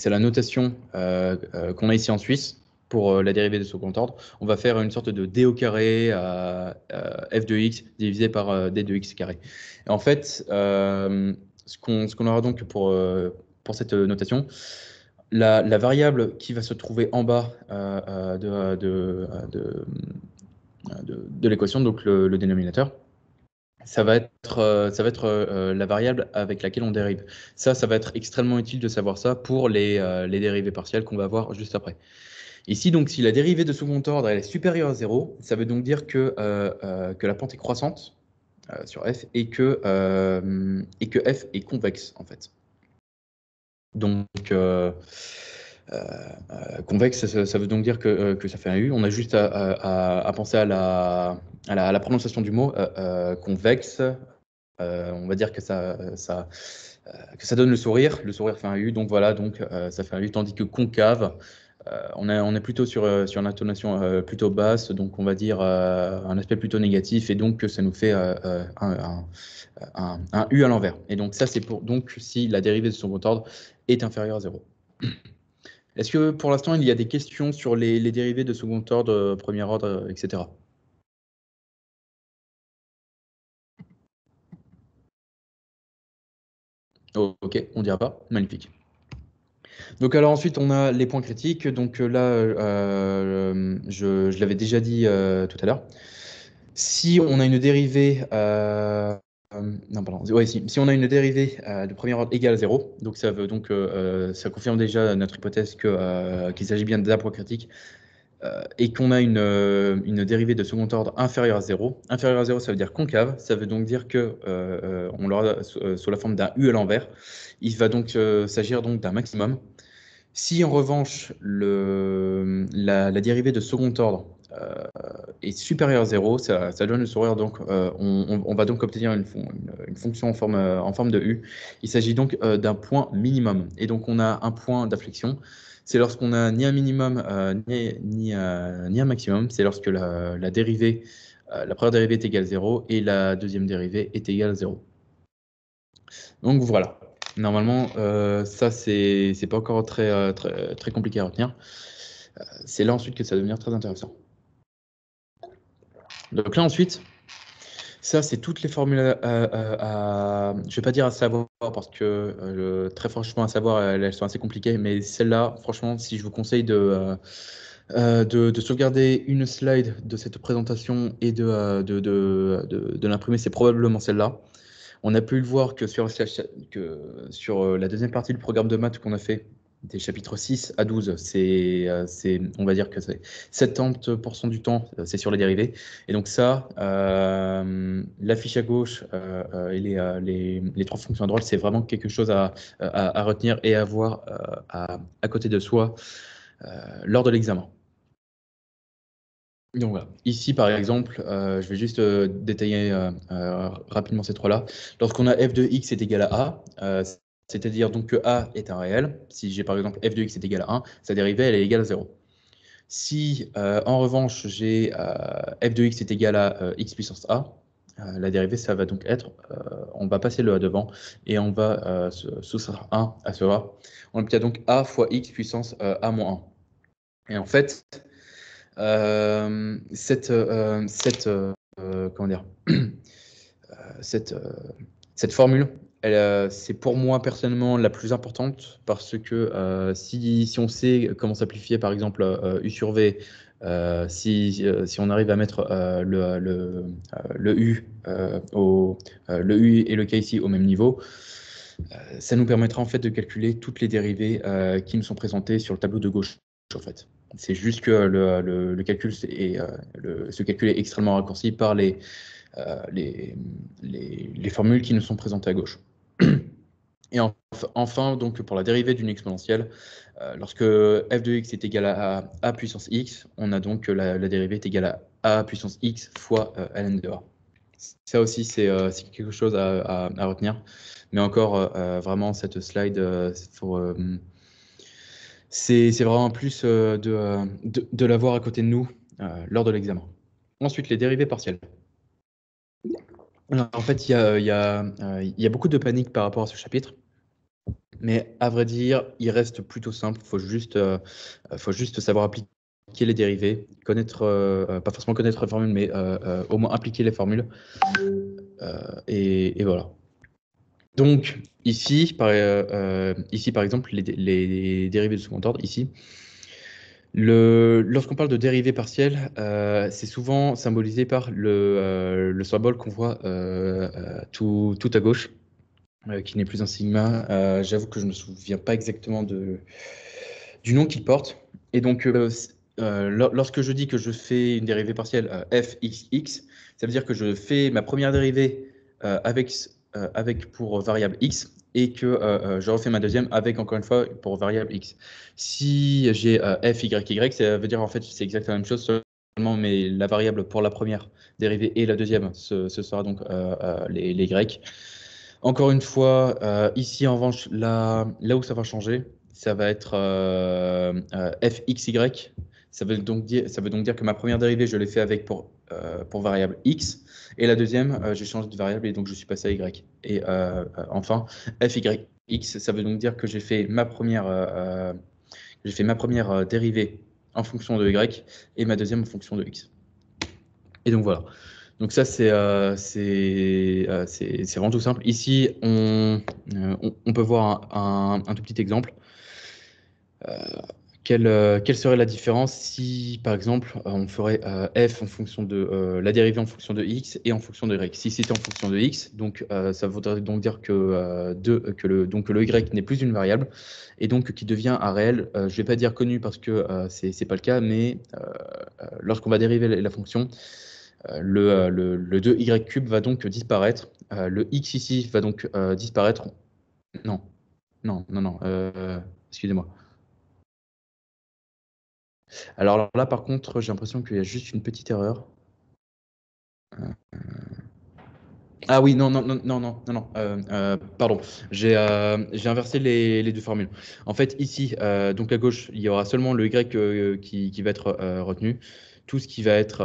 la, notation qu'on a ici en Suisse pour euh, la dérivée de second ordre, on va faire une sorte de d au carré à, euh, euh, f de x divisé par d de x carré. en fait, ce qu'on aura donc pour, pour cette notation, la, variable qui va se trouver en bas de, de, l'équation, donc le, dénominateur, ça va être, ça va être la variable avec laquelle on dérive. Ça, ça va être extrêmement utile de savoir ça pour les, les dérivées partielles qu'on va voir juste après. Ici, donc, si la dérivée de second ordre elle est supérieure à 0, ça veut donc dire que, euh, euh, que la pente est croissante euh, sur f et que, et que f est convexe, en fait. Donc, convexe, ça, veut donc dire que, que, ça fait un U. On a juste à, penser à la, à la, prononciation du mot convexe. on va dire que ça, ça, que ça donne le sourire. Le sourire fait un U, donc voilà, donc ça fait un U. Tandis que concave, euh, on, est plutôt sur, une euh, intonation euh, plutôt basse, donc on va dire un aspect plutôt négatif, et donc ça nous fait un, U à l'envers. Et donc ça, c'est pour donc si la dérivée de second ordre est inférieure à 0. Est-ce que pour l'instant, il y a des questions sur les, les dérivées de second ordre, premier ordre, etc. Ok, on dira pas. Magnifique. Donc alors ensuite on a les points critiques. Donc euh, là, euh, euh, je, l'avais déjà dit tout à l'heure. Si on a une dérivée, si, on a une dérivée de premier ordre égale à 0, donc ça veut donc ça confirme déjà notre hypothèse qu'il s'agit bien d'un point critique et qu'on a une, une, dérivée de second ordre inférieure à 0. Inférieure à 0, ça veut dire concave, ça veut donc dire que on l'aura sous la forme d'un U à l'envers. Il va donc s'agir donc d'un maximum. Si en revanche le, la, la, dérivée de second ordre euh, est supérieure à 0, ça, ça donne le sourire, donc euh, on, on, va donc obtenir une, une, une fonction en forme, en forme de U. Il s'agit donc euh, d'un point minimum, et donc on a un point d'affliction. C'est lorsqu'on a ni un minimum euh, ni, euh, ni, un maximum, c'est lorsque la, la dérivée, la première dérivée est égale à 0 et la deuxième dérivée est égale à 0. Donc voilà, Normalement, euh, ça, c'est pas encore euh, très, très, compliqué à retenir. Euh, c'est là ensuite que ça va devenir très intéressant. Donc là ensuite, ça, c'est toutes les formules euh, à, je vais pas dire à savoir parce que très franchement à savoir elles sont assez compliquées, mais celle-là, franchement, si je vous conseille de, de, sauvegarder une slide de cette présentation et de, de, de l'imprimer, c'est probablement celle-là. On a pu le voir que sur, euh, la deuxième partie du programme de maths qu'on a fait, des chapitres 6 à 12, euh, c'est, on va dire que c'est 70% du temps, euh, c'est sur les dérivés. Et donc ça, l'affiche à gauche et les, les, trois fonctions à droite, c'est vraiment quelque chose à, retenir et à avoir à, côté de soi lors de l'examen. Donc voilà. Ici, par exemple, euh, je vais juste euh, détailler euh, rapidement ces trois-là. Lorsqu'on a f de x est égal à a, c'est-à-dire donc que a est un réel. Si j'ai par exemple f de x est égal à 1, sa dérivée elle est égale à 0. Si en revanche j'ai f de x est égal à x puissance a, la dérivée ça va donc être, on va passer le a devant et on va soustraire 1 à ce a. On obtient donc a fois x puissance a moins 1. Et en fait, euh, cette, euh, cette euh, cette, cette formule, c'est pour moi personnellement la plus importante parce que si, si, on sait comment simplifier par exemple U sur V, si, si, on arrive à mettre le, le, U, au, le et le K ici au même niveau, ça nous permettra en fait de calculer toutes les dérivées qui nous sont présentées sur le tableau de gauche en c'est juste que le, calcul et euh, ce calcul est extrêmement raccourci par euh, les, formules qui nous sont présentées à gauche. Et enfin, donc pour la dérivée d'une exponentielle, euh, lorsque f de x est égal à a, puissance x, on a donc que la, dérivée est égale à a puissance x fois ln de a. Ça aussi, c'est quelque chose à, retenir. Mais encore, vraiment, cette slide, pour, c'est vraiment plus euh, euh, de, de, l'avoir à côté de nous euh, lors de l'examen. Ensuite, les dérivés partiels. en fait, il y a, y, y a, beaucoup de panique par rapport à ce chapitre, mais à vrai dire, il reste plutôt simple. Il faut, juste, faut juste savoir appliquer les dérivés, connaître, pas forcément connaître les formules, mais au moins appliquer les formules. et, voilà. Donc, ici, par, euh, euh, ici, par exemple, les, dérivés de second ordre, ici, lorsqu'on parle de dérivés partielle, euh, c'est souvent symbolisé par le, symbole qu'on voit tout, à gauche, qui n'est plus un sigma. J'avoue que je ne me souviens pas exactement du nom qu'il porte. Et donc, lorsque je dis que je fais une dérivée partielle fxx, ça veut dire que je fais ma première dérivée avec euh, avec pour variable x et que euh, euh, je refais ma deuxième avec encore une fois pour variable x. Si j'ai f, y, y, ça veut dire en fait c'est exactement la même chose, seulement mais la variable pour la première dérivée et la deuxième, ce, sera donc les, les, y. Encore une fois, ici en revanche, là, là où ça va changer, ça va être f, x, y ça veut donc dire, que ma première dérivée, je l'ai fait avec pour, euh, variable x, et la deuxième, euh, j'ai changé de variable et donc je suis passé à y. Et euh, f enfin, x, ça veut donc dire que j'ai fait ma première, dérivée en fonction de y et ma deuxième en fonction de x. Et donc voilà. Donc ça, c'est vraiment tout simple. Ici, on, peut voir un, un, tout petit exemple. Euh, quelle, serait la différence si, par exemple, euh, on ferait euh, f en fonction de la dérivée en fonction de x et en fonction de y Si c'était en fonction de x, donc ça voudrait donc dire que, que le, donc, le y n'est plus une variable et donc qui devient un réel. je ne vais pas dire connu parce que ce n'est pas le cas, mais lorsqu'on va dériver la, fonction, le, le, 2y cube va donc disparaître. le x ici va donc disparaître. Non, non, non, non. Excusez-moi. Alors là, par contre, j'ai l'impression qu'il y a juste une petite erreur. Euh, euh. Ah oui, non, non, non, non, non, non, euh, pardon, j'ai inversé les, deux formules. En fait, ici, donc à gauche, il y aura seulement le Y qui va être retenu tout ce qui va être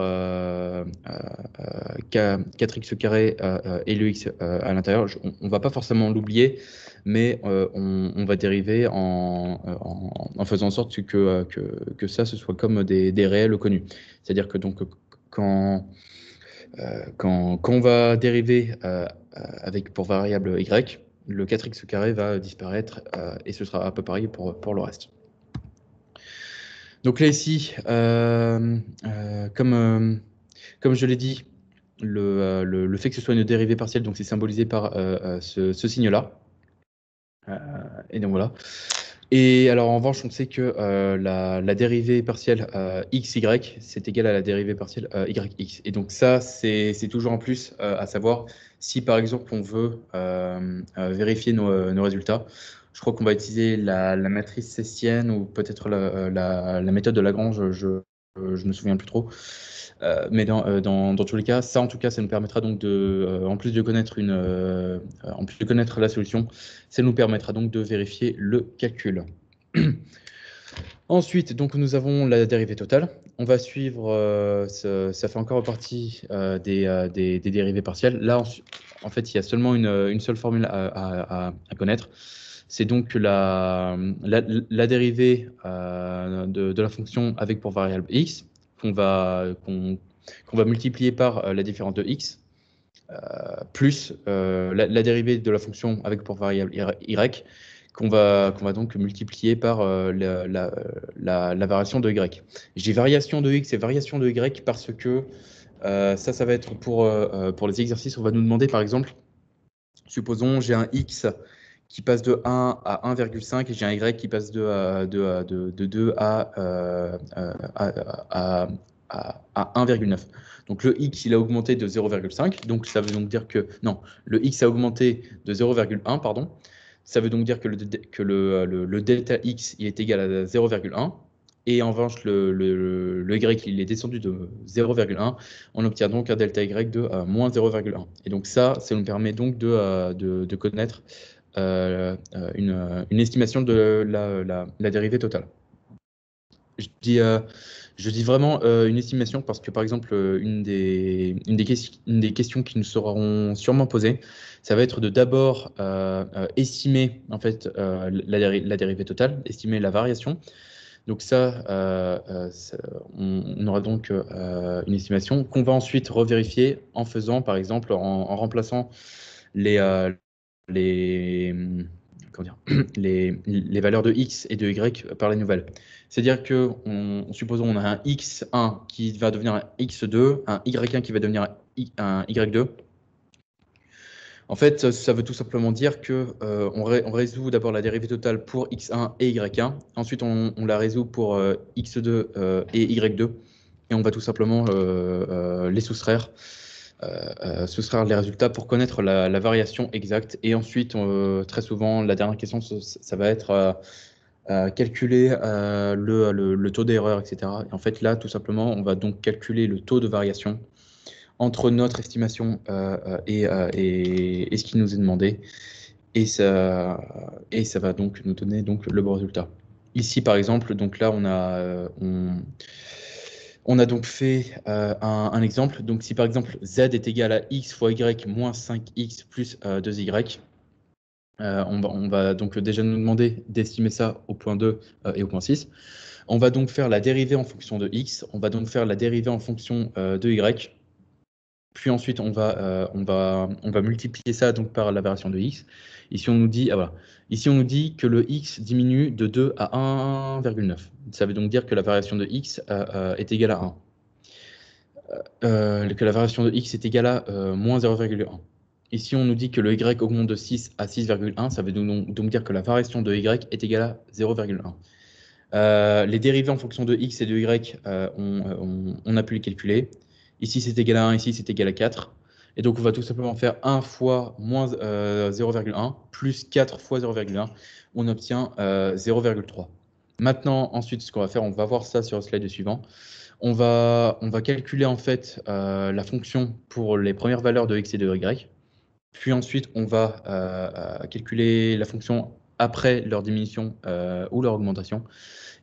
4x euh, euh, euh, et le x à l'intérieur, on, ne va pas forcément l'oublier, mais on, va dériver en, faisant en sorte que, que, ça, ce soit comme des, réels connus. C'est-à-dire que donc quand... quand, on va dériver avec pour variable y, le 4x va disparaître et ce sera un peu pareil pour, pour le reste. Donc là ici, euh, euh, euh, comme, je l'ai dit, le, fait que ce soit une dérivée partielle, donc c'est symbolisé par ce, signe-là. et donc voilà. Et alors en revanche, on sait que la, dérivée partielle y, c'est égal à la dérivée partielle y, x. Et donc ça, c'est toujours en plus à savoir si par exemple on veut vérifier nos résultats je crois qu'on va utiliser la, matrice cestienne ou peut-être euh, la, méthode de Lagrange, je ne me souviens plus trop. Euh, mais euh, dans, tous les cas, ça en tout cas, ça nous permettra donc de, en plus de connaître une, en plus de connaître la solution, ça nous permettra donc de vérifier le calcul. Ensuite, donc nous avons la dérivée totale. On va suivre, ça, fait encore partie des, dérivées partielles. Là, en, fait, il y a seulement une, seule formule à connaître. C'est donc la, dérivée euh, de, la fonction avec pour variable x qu'on va, multiplier par euh, la différence de x euh, plus la, dérivée de la fonction avec pour variable y qu'on va, va, donc multiplier par la, variation de y. J'ai variation de x et variation de y parce que ça, ça va être pour, pour les exercices, on va nous demander par exemple, supposons j'ai un x qui passe de 1 à 1,5 et j'ai un Y qui passe de, 2 euh, euh, à, 1,9. Euh, donc le X, il a augmenté de 0,5. Donc ça veut donc dire que... Non, le X a augmenté de 0,1, pardon. Ça veut donc dire que le, que le, delta X, est égal à 0,1. Et en revanche, le, Y, il est descendu de 0,1. On obtient donc un delta Y de moins 0,1. Et donc ça, ça nous permet donc de, de connaître euh, euh, euh, une, estimation de la, dérivée totale. Je dis, je dis, vraiment une estimation parce que, par exemple, une des, des des, questions qui nous seront sûrement posées, ça va être de d'abord estimer en fait, la, dérivée totale, estimer la variation. Donc ça, on, aura donc une estimation qu'on va ensuite revérifier en faisant, par exemple, en remplaçant les, les, les, valeurs de x et de y par les nouvelles. C'est-à-dire que, on, supposons, on a un x1 qui va devenir un x2, un y1 qui va devenir un y2. En fait, ça veut tout simplement dire que euh, on, résout d'abord la dérivée totale pour x1 et y1. Ensuite, on, on la résout pour euh, x2 euh, et y2. Et on va tout simplement les soustraire euh, euh, ce sera les résultats pour connaître la, variation exacte. Et ensuite, euh, très souvent, la dernière question, ça, va être calculer le, le, taux d'erreur, etc. Et en fait, là, tout simplement, on va donc calculer le taux de variation entre notre estimation et, et, et, ce qui nous est demandé. Et ça, et ça va donc nous donner donc le bon résultat. Ici, par exemple, donc là, on a, on a donc fait euh, un, exemple. Donc, si par exemple z est égal à x fois y moins 5x plus 2y, euh, euh, on, va, donc déjà nous demander d'estimer ça au point 2 et au point 6. On va donc faire la dérivée en fonction de x, on va donc faire la dérivée en fonction de y, puis ensuite on va, on va, on va multiplier ça donc par la variation de x, Ici, on nous dit, ah, ici, on nous dit que le x diminue de 2 à 1,9. Ça veut donc dire que la variation de x euh, euh, est égale à 1. Euh, que la variation de x est égale à moins 0,1. Ici, on nous dit que le y augmente de 6 à 6,1. Ça veut donc, dire que la variation de y est égale à 0,1. les dérivés en fonction de x et de y, on, a pu les calculer. Ici, c'est égal à 1, ici, c'est égal à 4. Et donc, on va tout simplement faire 1 fois moins 0,1 euh, plus 4 fois 0,1. On obtient 0,3. Euh, Maintenant, ensuite, ce qu'on va faire, on va voir ça sur le slide suivant. On va, calculer en fait euh, la fonction pour les premières valeurs de x et de y. Puis ensuite, on va calculer la fonction après leur diminution ou leur augmentation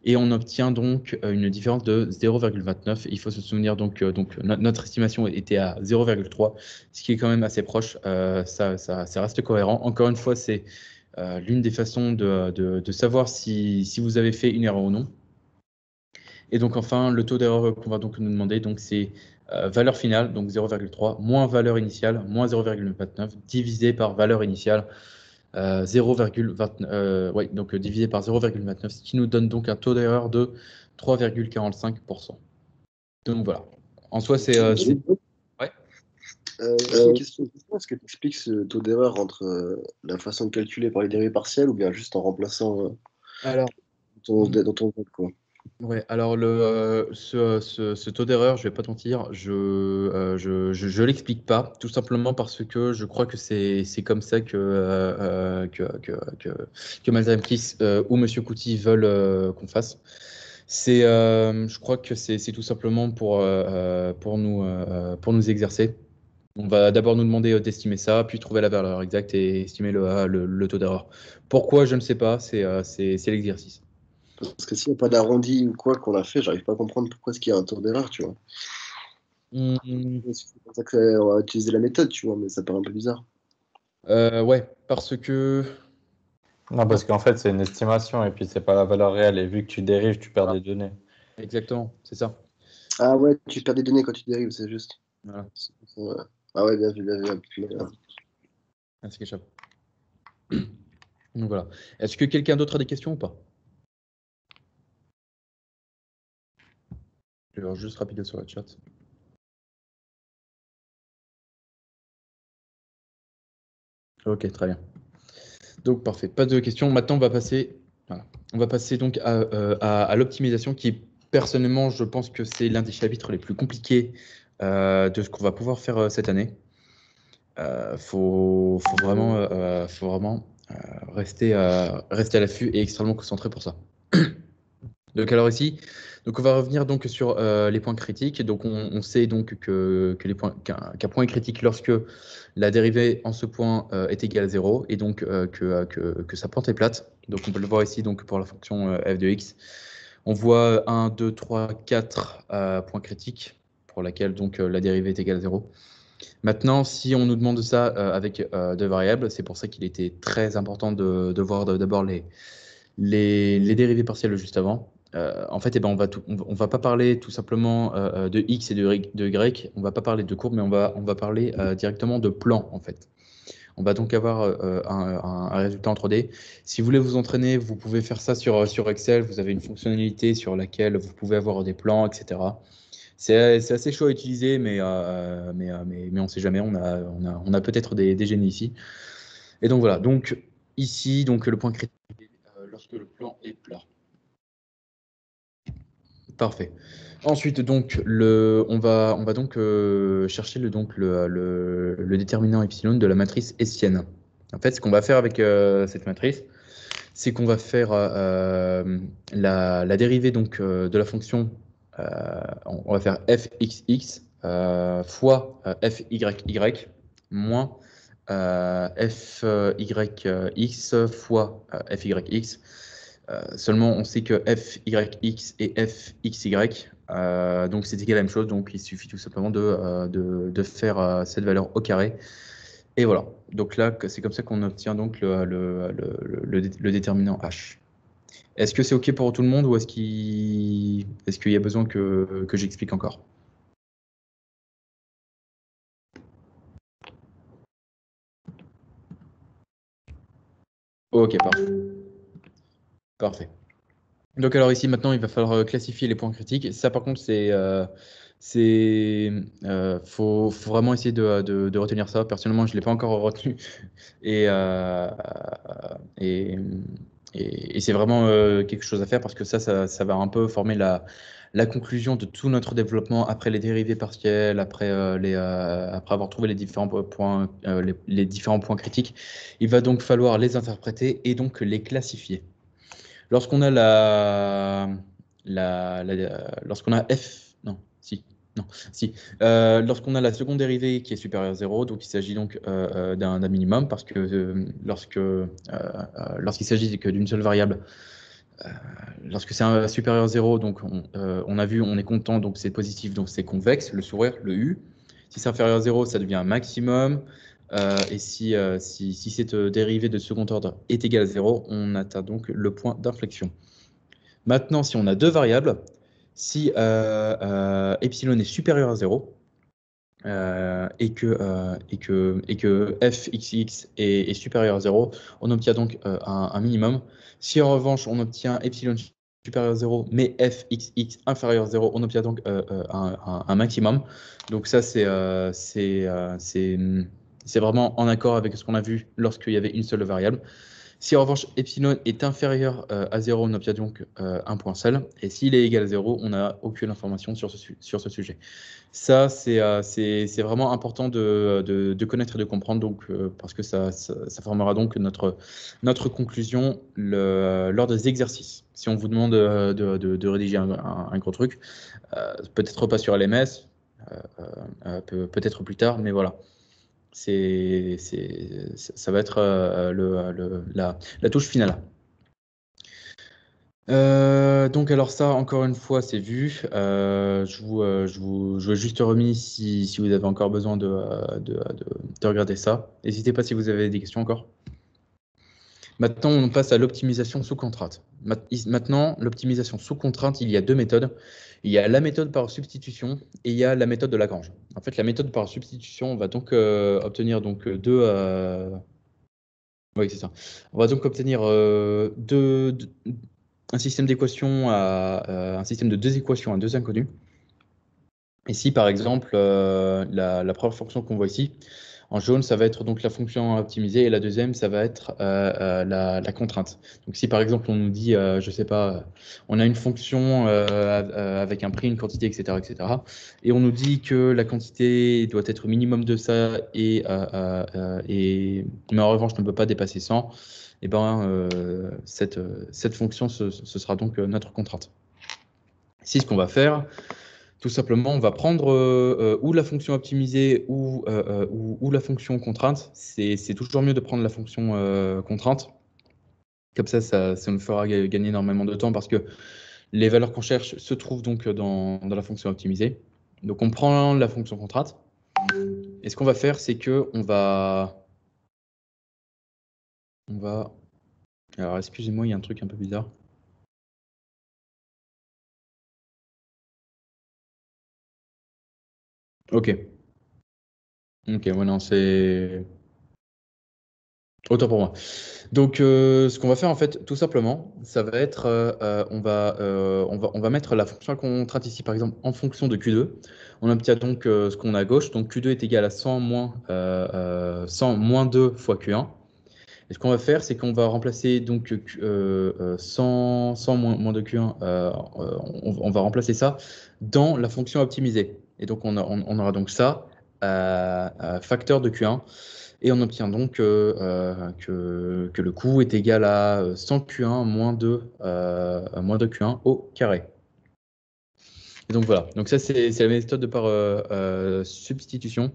et on obtient donc euh, une différence de 0,29. Il faut se souvenir donc, euh, donc notre estimation était à 0,3, ce qui est quand même assez proche. Euh, ça, reste cohérent. Encore une fois, c'est l'une des façons de, savoir si, vous avez fait une erreur ou non. Et donc enfin, le taux d'erreur qu'on va donc nous demander, c'est valeur finale, donc 0,3, moins valeur initiale, moins 0,29, divisé par valeur initiale, 0,29, euh, euh, donc euh, divisé par 0,29, ce qui nous donne donc un taux d'erreur de 3,45%. Donc voilà. En soi, c'est. Euh, une question, est-ce que tu expliques ce taux d'erreur entre la façon de calculer par les dérivés partielles ou bien juste en remplaçant dans ton, dans quoi Ouais, alors euh, euh, ce, taux d'erreur, je vais pas te mentir, je ne euh, je, l'explique pas, tout simplement parce que je crois que c'est comme ça que, que, Kiss ou Monsieur Couty veulent qu'on fasse. C'est, je crois que c'est tout simplement pour, pour, nous, pour nous exercer. On va d'abord nous demander d'estimer ça, puis trouver la valeur exacte et estimer le, le taux d'erreur. Pourquoi, je ne sais pas, c'est c'est l'exercice. Parce que s'il n'y a pas d'arrondi ou quoi qu'on a fait, j'arrive pas à comprendre pourquoi est-ce qu'il y a un tour d'erreur, tu vois. Hmm. C'est pour ça qu'on va utiliser la méthode, tu vois, mais ça paraît un peu bizarre. Euh, ouais, parce que. Non, parce qu'en fait, c'est une estimation et puis c'est pas la valeur réelle. Et vu que tu dérives, tu perds ah. des données. Exactement, c'est ça. Ah ouais, tu perds des données quand tu dérives, c'est juste. Voilà. Ah ouais, bien vu, bien vu. Merci, ah, Donc voilà. Est-ce que quelqu'un d'autre a des questions ou pas Je vais juste rapide sur le chat. Ok, très bien. Donc parfait, pas de questions. Maintenant, on va passer, on va passer donc euh, à, l'optimisation qui, personnellement, je pense que c'est l'un des chapitres les plus compliqués euh, de ce qu'on va pouvoir faire euh, cette année. Il faut, vraiment, rester, rester à l'affût et extrêmement concentré pour ça. donc alors ici, donc on va revenir donc sur euh, les points critiques. Donc on, sait donc que, les points qu'un point est critique lorsque la dérivée en ce point euh, est égale à 0 et donc euh, que, que, sa pente est plate. Donc on peut le voir ici donc pour la fonction f de x. On voit 1, 2, 3, 4 points critiques pour laquelle donc la dérivée est égale à 0. Maintenant, si on nous demande ça avec deux variables, c'est pour ça qu'il était très important de, voir d'abord les, les, les, dérivées partielles juste avant. Euh, en fait, eh ben, on va va pas parler tout simplement euh, euh, de x et de, de, y. On va pas parler de courbe, mais on va parler directement de plan en fait. On va donc avoir un, résultat en 3D. Si vous voulez vous entraîner, vous pouvez faire ça sur Excel. Vous avez une fonctionnalité sur laquelle vous pouvez avoir des plans, etc. C'est assez chaud à utiliser, mais mais, mais, on sait jamais. On a peut-être des, génies ici. Et donc voilà. Donc ici, donc le point critique, lorsque le plan est plat. Parfait. Ensuite, donc, le, on, va, on va donc euh, chercher le, donc, le, déterminant epsilon de la matrice hessienne. En fait, ce qu'on va faire avec euh, cette matrice, c'est qu'on va faire euh, la, dérivée donc, de la fonction, on va faire fxx fois fyy moins fyx fois fyx euh, seulement, on sait que fyx et fxy, euh, donc c'est égal à la même chose. Donc il suffit tout simplement de, euh, faire cette valeur au carré. Et voilà. Donc là, c'est comme ça qu'on obtient donc le, déterminant H. Est-ce que c'est OK pour tout le monde ou est-ce qu'il est y a besoin que, que j'explique encore OK, parfait. Parfait. Donc alors ici maintenant il va falloir euh, classifier les points critiques. Ça par contre c'est euh, c'est euh, faut, vraiment essayer de, retenir ça. Personnellement je l'ai pas encore retenu et euh, et, c'est vraiment quelque chose à faire parce que ça, ça, va un peu former la, la conclusion de tout notre développement après les dérivés partiels, après, les, après avoir trouvé les différents points, les différents points critiques. Il va donc falloir les interpréter et donc les classifier. Lorsqu'on a la, euh, lorsqu'on a f, non, si, non, si. Euh, lorsqu'on a la seconde dérivée qui est supérieure à 0, donc il s'agit donc euh, d'un minimum, parce que lorsqu'il s'agit que d'une seule variable, lorsque c'est supérieur à 0, donc on, a vu, on est content, donc c'est positif, donc c'est convexe, le sourire, le U. Si c'est inférieur à 0, ça devient un maximum. Euh, et si, euh, cette euh, dérivée de second ordre est égale à 0, on atteint donc le point d'inflexion. Maintenant, si on a deux variables, si epsilon est supérieur à 0, et, que, fxx est, supérieur à 0, on obtient donc un, minimum. Si en revanche on obtient epsilon supérieur à 0, mais fxx inférieur à 0, on obtient donc un, un, maximum. Donc ça c'est c'est vraiment en accord avec ce qu'on a vu lorsqu'il y avait une seule variable. Si en revanche epsilon est inférieur euh, à 0, on obtient donc euh, un point seul. Et s'il est égal à 0, on n'a aucune information sur ce, sur ce sujet. Ça, c'est euh, vraiment important de, connaître et de comprendre, donc, parce que ça, formera donc notre, conclusion lors des exercices. Si on vous demande de, rédiger un, gros truc, peut-être pas sur LMS, peut-être plus tard, mais voilà c'est, ça va être euh, le, la, la, touche finale. Euh, donc alors ça, encore une fois, c'est vu. Euh, je, vous, je, vous, je juste remis si, si, vous avez encore besoin de, de, de, de regarder ça. N'hésitez pas si vous avez des questions encore. Maintenant, on passe à l'optimisation sous contrainte. Maintenant, l'optimisation sous contrainte, il y a deux méthodes. Il y a la méthode par substitution et il y a la méthode de Lagrange. En fait, la méthode par substitution, on va donc euh, obtenir donc euh, deux. Euh, on va donc obtenir un système d'équations un système de deux équations à deux inconnues. Ici, par exemple, la première fonction qu'on voit ici, en jaune, ça va être donc la fonction optimisée. et la deuxième, ça va être euh, euh, la, contrainte. Donc si par exemple on nous dit, je euh, je sais pas, on a une fonction avec un prix, une quantité, etc., etc., et on nous dit que la quantité doit être au minimum de ça et, mais en revanche on ne peut pas dépasser 100, et eh ben cette cette fonction ce, sera donc notre contrainte. Ici, ce qu'on va faire. Tout simplement, on va prendre euh, euh, ou la fonction optimisée ou, euh, la fonction contrainte. C'est toujours mieux de prendre la fonction contrainte. Comme ça, ça, nous fera gagner énormément de temps parce que les valeurs qu'on cherche se trouvent donc dans, la fonction optimisée. Donc on prend la fonction contrainte. Et ce qu'on va faire, c'est que on va... On va... Alors excusez-moi, il y a un truc un peu bizarre. Ok. Ok, voilà, c'est. Autant pour moi. Donc, euh, ce qu'on va faire, en fait, tout simplement, ça va être, euh, euh, on, va, on, va, on va mettre la fonction qu'on traite ici, par exemple, en fonction de Q2. On obtient donc ce qu'on a à gauche. Donc, Q2 est égal à 100 moins, 100 2 fois Q1. Et ce qu'on va faire, c'est qu'on va remplacer donc 100, moins, 2 Q1, on va remplacer ça dans la fonction optimisée. Et donc, on, aura donc ça, euh, euh, facteur de Q1. Et on obtient donc euh, que, le coût est égal à 100 Q1 moins 2, Q1 au carré. donc voilà, donc ça c'est la méthode de par substitution.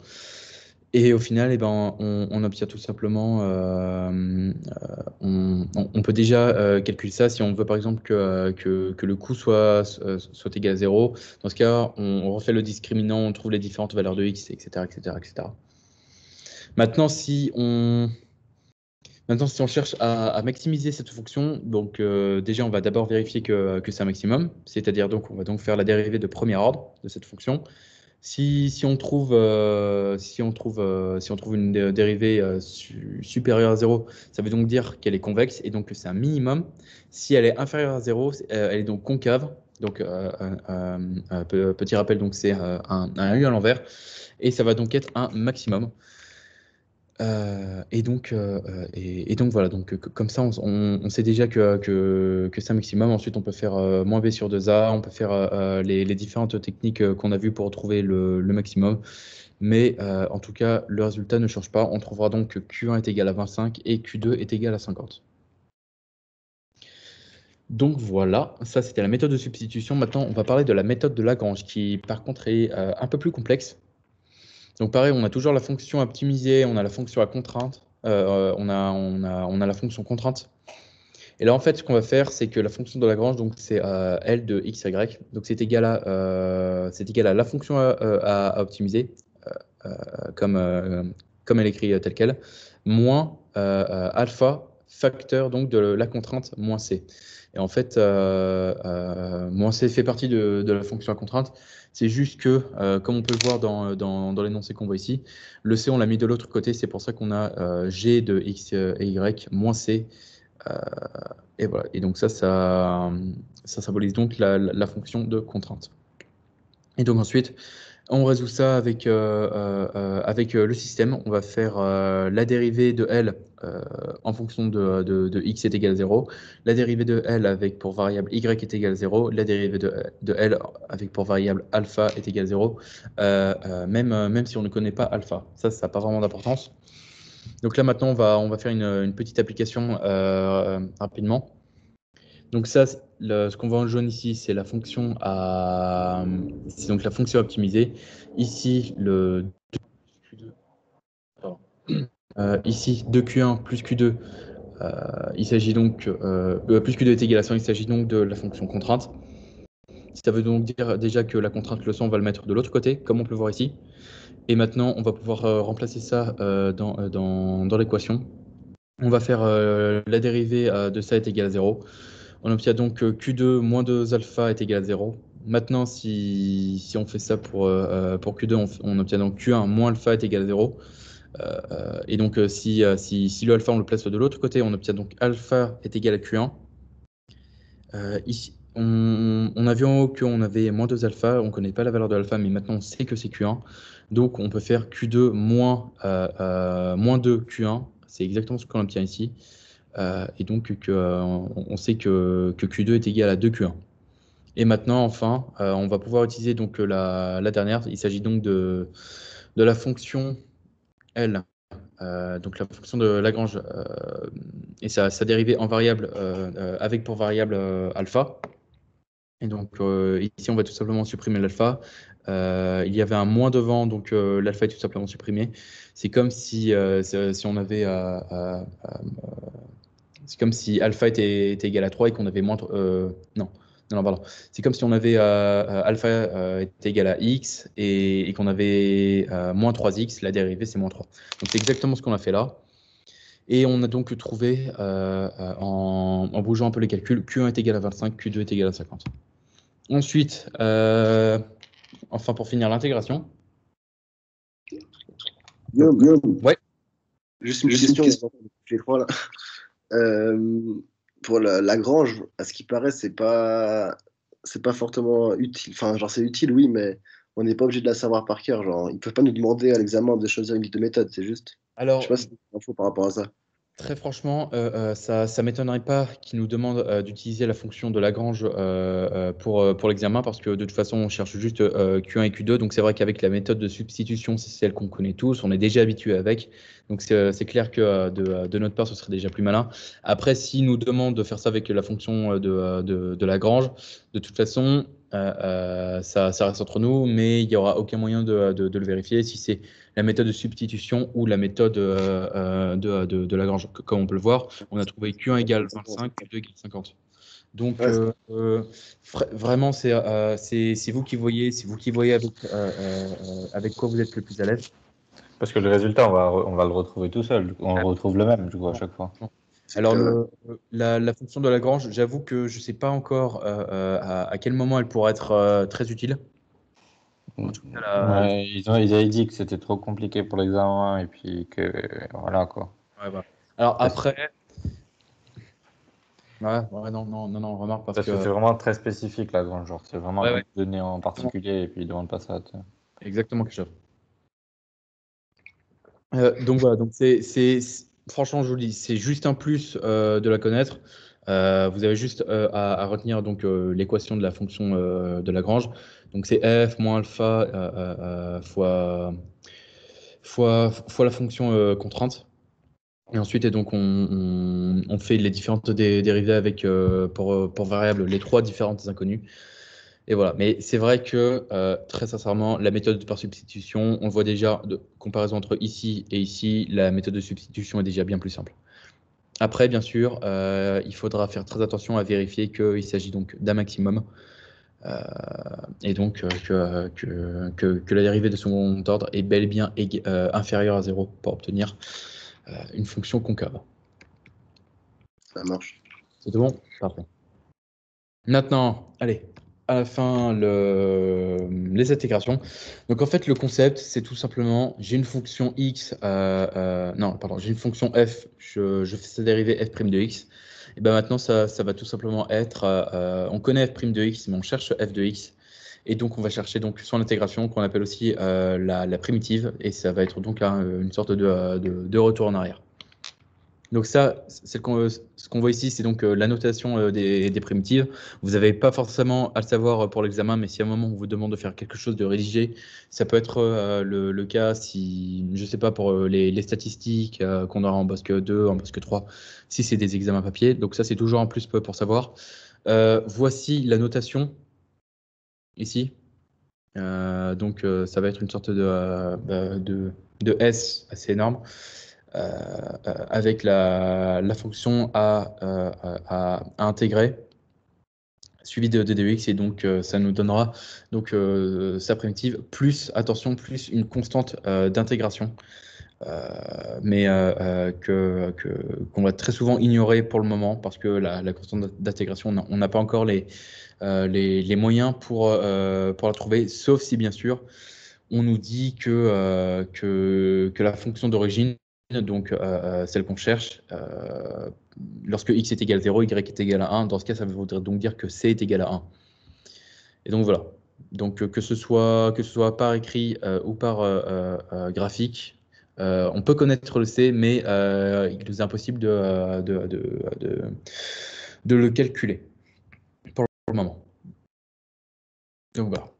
Et au final, eh ben, on, obtient tout simplement, euh, euh, on, peut déjà euh, calculer ça si on veut par exemple que, le coût soit, égal à 0. Dans ce cas, on, refait le discriminant, on trouve les différentes valeurs de x, etc. etc., etc. Maintenant, si on, maintenant, si on cherche à, maximiser cette fonction, donc déjà, on va d'abord vérifier que, que c'est un maximum, c'est-à-dire donc on va donc faire la dérivée de premier ordre de cette fonction. Euh, euh, si, on trouve, une dérivée euh, supérieure à 0, ça veut donc dire qu'elle est convexe et donc que c'est un minimum. Si elle est inférieure à 0, elle est donc concave. Donc, petit rappel, donc c'est un U à l'envers. Et ça va donc être un maximum. Euh, et, donc, euh, euh, et, donc voilà, donc, comme ça on, sait déjà que, c'est un maximum. Ensuite on peut faire moins B sur 2A, on peut faire les, différentes techniques qu'on a vues pour trouver le maximum. Mais en tout cas, le résultat ne change pas. On trouvera donc que Q1 est égal à 25 et Q2 est égal à 50. Donc voilà, ça c'était la méthode de substitution. Maintenant on va parler de la méthode de Lagrange qui par contre est un peu plus complexe donc pareil, on a toujours la fonction optimisée, on a la fonction à contrainte, euh, on, a, on, a, la fonction contrainte. Et là, en fait, ce qu'on va faire, c'est que la fonction de Lagrange, donc c'est euh, L de x y, donc c'est égal, à, euh, égal à la fonction à, optimiser, comme, comme elle est écrite telle qu'elle, moins alpha facteur donc de la contrainte moins c. Et en fait, euh, euh, moi, c fait partie de, la fonction à contrainte. C'est juste que, euh, comme on peut le voir dans, dans, l'énoncé qu'on voit ici, le C, on l'a mis de l'autre côté. C'est pour ça qu'on a G de X et Y moins C. et voilà. Et donc ça, ça, ça symbolise donc la, fonction de contrainte. Et donc ensuite, on résout ça avec, avec le système. On va faire la dérivée de L euh, en fonction de, x est égal à 0, la dérivée de L avec pour variable y est égal à 0, la dérivée de, L avec pour variable alpha est égal à 0, euh, euh, même, même si on ne connaît pas alpha. Ça, ça n'a pas vraiment d'importance. Donc là maintenant, on va, on va faire une, petite application rapidement. Donc ça, ce qu'on voit en jaune ici, c'est la fonction à, c'est donc la fonction optimisée. Ici, le euh, ici, 2Q1 plus Q2, euh, il s'agit donc, euh, plus Q2 est égal à 100, il s'agit donc de la fonction contrainte. Ça veut donc dire déjà que la contrainte, le 100, on va le mettre de l'autre côté, comme on peut le voir ici. Et maintenant, on va pouvoir remplacer ça dans, l'équation. On va faire la dérivée de ça est égale à 0. On obtient donc Q2 moins 2 alpha est égal à 0. Maintenant, si, si on fait ça pour, Q2, on, obtient donc Q1 moins alpha est égal à 0. Euh, euh, et donc, euh, si, si, le alpha, on le place de l'autre côté, on obtient donc alpha est égal à Q1. ici, on, a vu en haut qu'on avait moins 2 alpha, on ne connaît pas la valeur de alpha, mais maintenant on sait que c'est Q1. Donc on peut faire Q2 moins, 2 Q1, c'est exactement ce qu'on obtient ici. et donc on, sait que, Q2 est égal à 2 Q1. Et maintenant, enfin, on va pouvoir utiliser donc la, dernière. Il s'agit donc de, de la fonction L, euh, donc la fonction de Lagrange euh, et sa, sa, dérivée en variable euh, avec pour variable alpha. Et donc ici, on va tout simplement supprimer l'alpha. il y avait un moins devant, donc l'alpha est tout simplement supprimé. C'est comme si, si on avait... c'est comme si alpha était, était égal à 3 et qu'on avait moins... non, c'est comme si on avait euh, euh, alpha euh, est égal à x et, qu'on avait moins 3x, la dérivée c'est moins 3. Donc c'est exactement ce qu'on a fait là. Et on a donc trouvé, en, bougeant un peu les calculs, Q1 est égal à 25, Q2 est égal à 50. Ensuite, enfin pour finir, l'intégration. Ouais. Juste une question, pour Lagrange, à ce qui paraît, c'est pas c'est pas fortement utile. Enfin, genre c'est utile, oui, mais on n'est pas obligé de la savoir par cœur. Genre, ils peuvent pas nous demander à l'examen de choisir une de méthode, c'est juste. Alors, je sais pas si c'est info par rapport à ça. Très franchement, euh, euh, ça ne m'étonnerait pas qu'ils nous demandent euh, d'utiliser la fonction de Lagrange pour, pour l'examen parce que de toute façon, on cherche juste Q1 et Q2. Donc c'est vrai qu'avec la méthode de substitution, c'est celle qu'on connaît tous, on est déjà habitué avec. Donc c'est clair que de, de, notre part, ce serait déjà plus malin. Après, s'ils nous demandent de faire ça avec la fonction de, de, de Lagrange, de toute façon, ça, reste entre nous, mais il n'y aura aucun moyen de, de le vérifier. Si c'est la méthode de substitution ou la méthode euh, euh, de, Lagrange. Comme on peut le voir, on a trouvé Q1 égale 25, Q2 égale 50. Donc euh, vraiment, c'est vous qui voyez, vous qui voyez avec, avec quoi vous êtes le plus à l'aise. Parce que le résultat, on va, on va le retrouver tout seul. On ah. retrouve le même, du coup, à chaque fois. Alors, la, fonction de Lagrange, j'avoue que je ne sais pas encore à, quel moment elle pourrait être très utile ils, ils avaient dit que c'était trop compliqué pour l'examen et puis que voilà quoi. Bah. Alors après. Ouais, non, non, non, non, remarque parce, que, c'est vraiment très spécifique la grange, genre. C'est vraiment donné en particulier et puis ils demandent pas ça. Exactement, quelque chose. Euh, donc voilà, donc c'est franchement je vous dis, c'est juste un plus euh, de la connaître. Euh, vous avez juste à, retenir donc l'équation de la fonction de Lagrange. Donc c'est f moins alpha euh, euh, euh, fois, fois, fois, la fonction contrainte. Et ensuite, et donc on, on, fait les différentes dérivées avec, pour, pour variables, les trois différentes inconnues. Et voilà. Mais c'est vrai que, très sincèrement, la méthode par substitution, on voit déjà, de comparaison entre ici et ici, la méthode de substitution est déjà bien plus simple. Après, bien sûr, il faudra faire très attention à vérifier qu'il s'agit donc d'un maximum. Euh, et donc euh, que, que, que, la dérivée de second ordre est bel et bien euh, inférieure à 0 pour obtenir une fonction concave. Ça marche. C'est bon Parfait. Maintenant, allez, à la fin, les intégrations. Donc en fait, le concept, c'est tout simplement, j'ai une fonction x, non, pardon, j'ai une fonction f, je, je, fais sa dérivée f' de x et ben maintenant ça, ça, va tout simplement être, euh, euh, on connaît f' de x, mais on cherche f de x, et donc on va chercher donc son intégration qu'on appelle aussi euh, la, primitive, et ça va être donc une sorte de, de retour en arrière. Donc ça, euh, ce qu'on voit ici, c'est donc euh, la notation euh, des, primitives. Vous n'avez pas forcément à le savoir pour l'examen, mais si à un moment on vous demande de faire quelque chose de rédigé, ça peut être le, cas si, je ne sais pas, pour les, statistiques qu'on aura en Bosque 2, en Bosque 3, si c'est des examens à papier. Donc ça, c'est toujours en plus pour savoir. voici la notation ici. donc ça va être une sorte de, bah, de S assez énorme. Euh, euh, avec la, fonction euh, à, intégrer suivi de, DDX e et donc ça nous donnera donc sa primitive plus attention plus une constante d'intégration mais que qu'on va très souvent ignorer pour le moment parce que la, constante d'intégration on n'a pas encore les, les, moyens pour pour la trouver sauf si bien sûr on nous dit que, que la fonction d'origine donc euh, euh, celle qu'on cherche, euh, lorsque x est égal à 0, y est égal à 1, dans ce cas, ça voudrait donc dire que c est égal à 1. Et donc voilà. Donc que ce soit, que ce soit par écrit ou par graphique, on peut connaître le c, mais il nous est impossible de, de, de le calculer pour le moment. Donc voilà.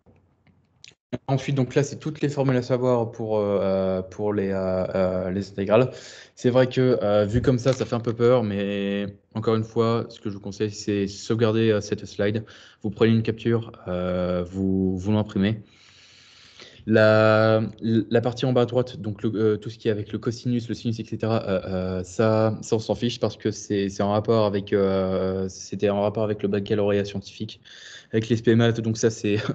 Ensuite, donc là, c'est toutes les formules à savoir pour, euh, euh pour les, euh, euh, les intégrales. C'est vrai que euh, vu comme ça, ça fait un peu peur, mais encore une fois, ce que je vous conseille, c'est sauvegarder euh, cette slide. Vous prenez une capture, vous, vous l'imprimez. La, la, partie en bas à droite, donc le, tout ce qui est avec le cosinus, le sinus, etc., ça, ça, on s'en fiche parce que c'est en rapport avec c'était en rapport avec le baccalauréat scientifique, avec les SPMAT, donc ça c'est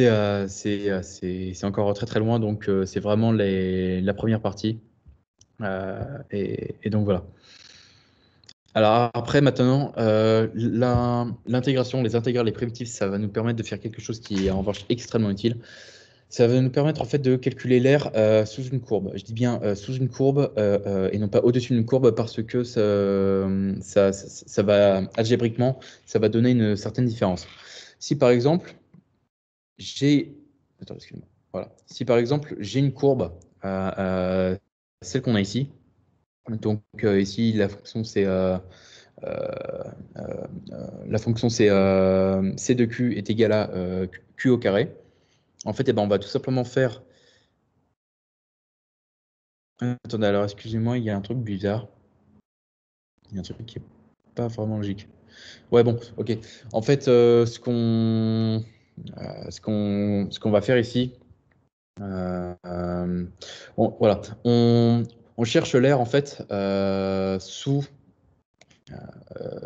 Euh, euh, c'est encore très très loin, donc euh, c'est vraiment les, la première partie. Et, donc voilà. Alors après, maintenant, l'intégration, les intégrales, les primitives, ça va nous permettre de faire quelque chose qui est en revanche extrêmement utile. Ça va nous permettre en fait de calculer l'air sous une courbe. Je dis bien sous une courbe et non pas au-dessus d'une courbe parce que ça, ça, va algébriquement, ça va donner une certaine différence. Si par exemple, j'ai. excuse-moi. Voilà. Si par exemple, j'ai une courbe, euh, euh, celle qu'on a ici, donc euh, ici, la fonction c'est. la fonction c'est c de q est égal à q au carré. En fait, eh ben, on va tout simplement faire. Attendez, alors excusez-moi, il y a un truc bizarre. Il y a un truc qui est pas vraiment logique. Ouais, bon, ok. En fait, ce qu'on euh, ce qu'on va faire ici, euh, euh, on, voilà, on, cherche l'air en fait sous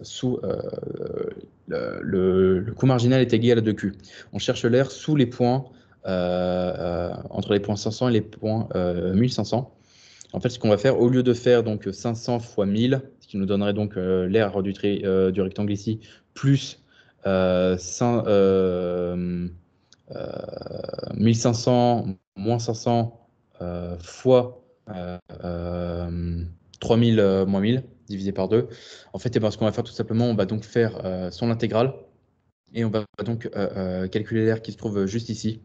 sous le, coût marginal est égal à 2Q. On cherche l'air sous les points, entre les points 500 et les points 1500. En fait, ce qu'on va faire, au lieu de faire donc 500 fois 1000, ce qui nous donnerait donc l'air du, du, rectangle ici, plus 1500 euh, euh, euh, moins 500 fois 3000 moins 1000 divisé par 2. En fait, eh ben, ce qu'on va faire tout simplement, on va donc faire son intégrale et on va donc calculer l'air qui se trouve juste ici.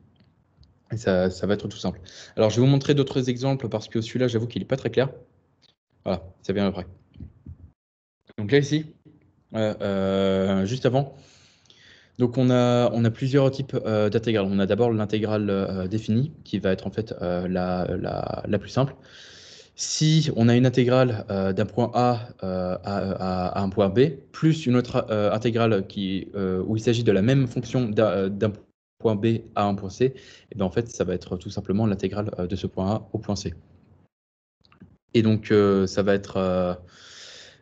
Et ça, va être tout simple. Alors, je vais vous montrer d'autres exemples parce que celui-là, j'avoue qu'il n'est pas très clair. Voilà, c'est bien après. Donc là, ici, juste avant, donc on a, plusieurs types euh, d'intégrales. On a d'abord l'intégrale euh, définie, qui va être en fait euh, la, plus simple. Si on a une intégrale d'un point a à, un point B, plus une autre intégrale où il s'agit de la même fonction d'un point B à un point C, et eh bien en fait ça va être tout simplement l'intégrale de ce point A au point C. Et donc ça va être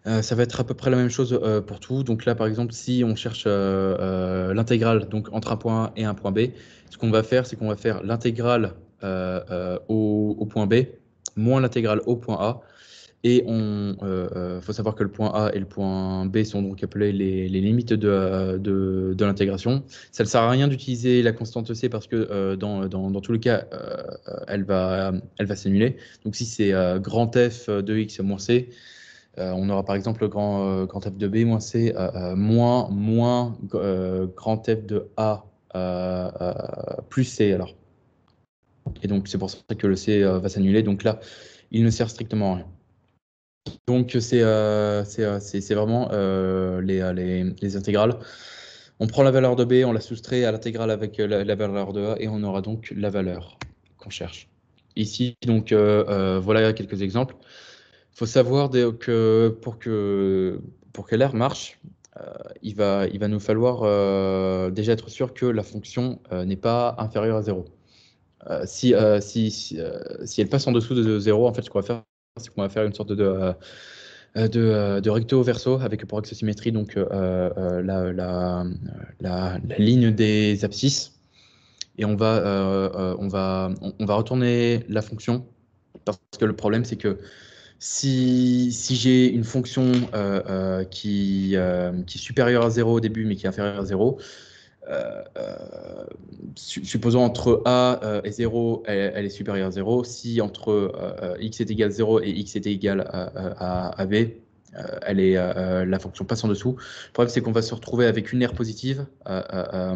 euh, ça va être à peu près la même chose euh, pour tout. Donc là, par exemple, si on cherche euh, l'intégrale entre un point A et un point B, ce qu'on va faire, c'est qu'on va faire l'intégrale au, point B moins l'intégrale au point A. Et on faut savoir que le point A et le point B sont donc appelés les, limites de, l'intégration. Ça ne sert à rien d'utiliser la constante C parce que dans, dans, dans, tous les cas, elle va, elle va s'annuler. Donc si c'est grand f de x moins c, euh, on aura par exemple le grand, euh, F de B moins C, euh, moins, moins grand F de A plus C alors. Et donc c'est pour ça que le C va s'annuler. Donc là, il ne sert strictement à rien. Donc c'est vraiment les, intégrales. On prend la valeur de B, on la soustrait à l'intégrale avec la, valeur de A et on aura donc la valeur qu'on cherche. Ici, donc voilà quelques exemples faut savoir que pour que pour que l'air marche, euh, il, va, il va nous falloir euh, déjà être sûr que la fonction euh, n'est pas inférieure à 0. si, si, si, elle passe en dessous de 0, en fait, ce qu'on va faire, c'est qu'on va faire une sorte de, de, de, recto verso avec pour symétrie, donc, la, la, la, ligne des abscisses. Et on va, on, va, on, va retourner la fonction parce que le problème, c'est que si, j'ai une fonction euh, euh, euh, qui, est supérieure à 0 au début mais qui est inférieure à 0, supposons entre a et 0, elle, est supérieure à 0. Si entre x est égal à 0 et x est égal à, b, elle est, la fonction passe en dessous. Le problème, c'est qu'on va se retrouver avec une aire positive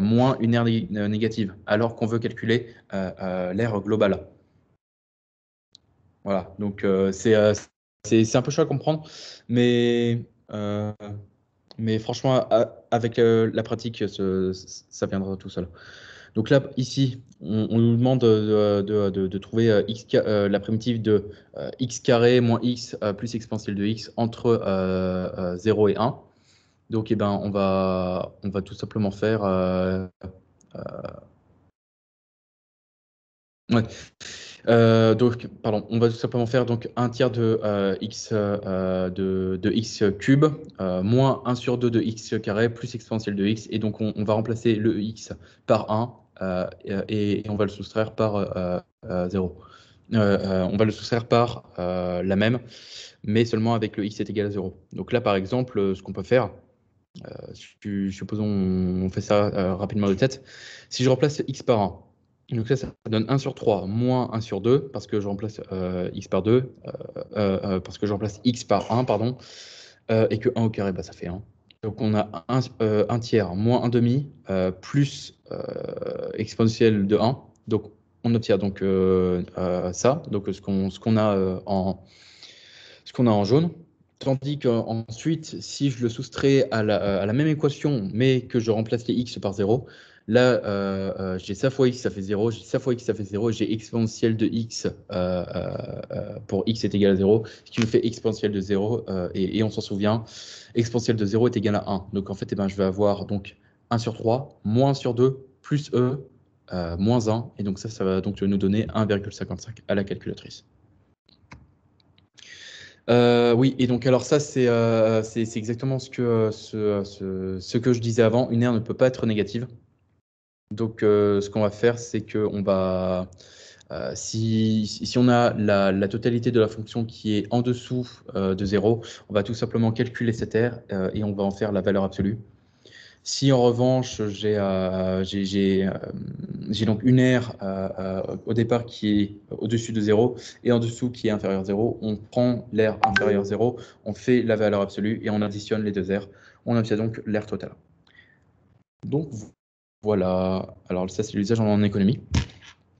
moins une aire négative, alors qu'on veut calculer l'aire globale. Voilà, donc c'est c'est un peu chaud à comprendre, mais, euh, franchement, avec euh, la pratique, ça viendra tout seul. Donc là, ici, on, nous demande de, trouver euh, x, la primitive de x carré moins x plus exponentielle de x entre 0 et 1. Donc eh ben, on, va, on va tout simplement faire... Ouais. Euh, donc, pardon, on va tout simplement faire donc un tiers de euh, x euh, de, x cube moins 1 sur 2 de x carré plus exponentielle de x, et donc on, va remplacer le x par 1 et, on va le soustraire par 0. on va le soustraire par la même, mais seulement avec le x est égal à 0. Donc là, par exemple, ce qu'on peut faire, supposons on fait ça rapidement de tête, si je remplace x par 1, donc ça, ça donne 1 sur 3 moins 1 sur 2 euh, euh, euh, parce que je remplace x par 2, parce que je remplace x par 1, pardon, et que 1 au carré, bah, ça fait 1. Donc on a 1, tiers moins 1 demi plus exponentielle de 1. Donc on obtient donc ça, donc ce qu'on a en a en jaune. Tandis qu'ensuite, si je le soustrais à la, à la, même équation, mais que je remplace les x par 0, Là, euh, euh, j'ai ça fois x, ça fait 0, j'ai ça fois x, ça fait 0, j'ai exponentielle de x euh, pour x est égal à 0, ce qui me fait exponentielle de 0, et, on s'en souvient, exponentielle de 0 est égal à 1. Donc en fait, eh ben, je vais avoir donc 1 sur 3, moins 1 sur 2, plus e, moins 1, et donc ça, ça va donc nous donner 1,55 à la calculatrice. oui, et donc alors ça, c'est exactement ce que, ce que je disais avant, une aire ne peut pas être négative. Donc, euh, ce qu'on va faire, c'est que on va, euh, si, on a la, la, totalité de la fonction qui est en dessous euh, de 0, on va tout simplement calculer cette R et on va en faire la valeur absolue. Si en revanche, j'ai donc une R au départ qui est au-dessus de 0 et en dessous qui est inférieur à 0, on prend l'air inférieur à 0, on fait la valeur absolue et on additionne les deux R. On obtient donc l'air total. Donc voilà, alors ça c'est l'usage en économie.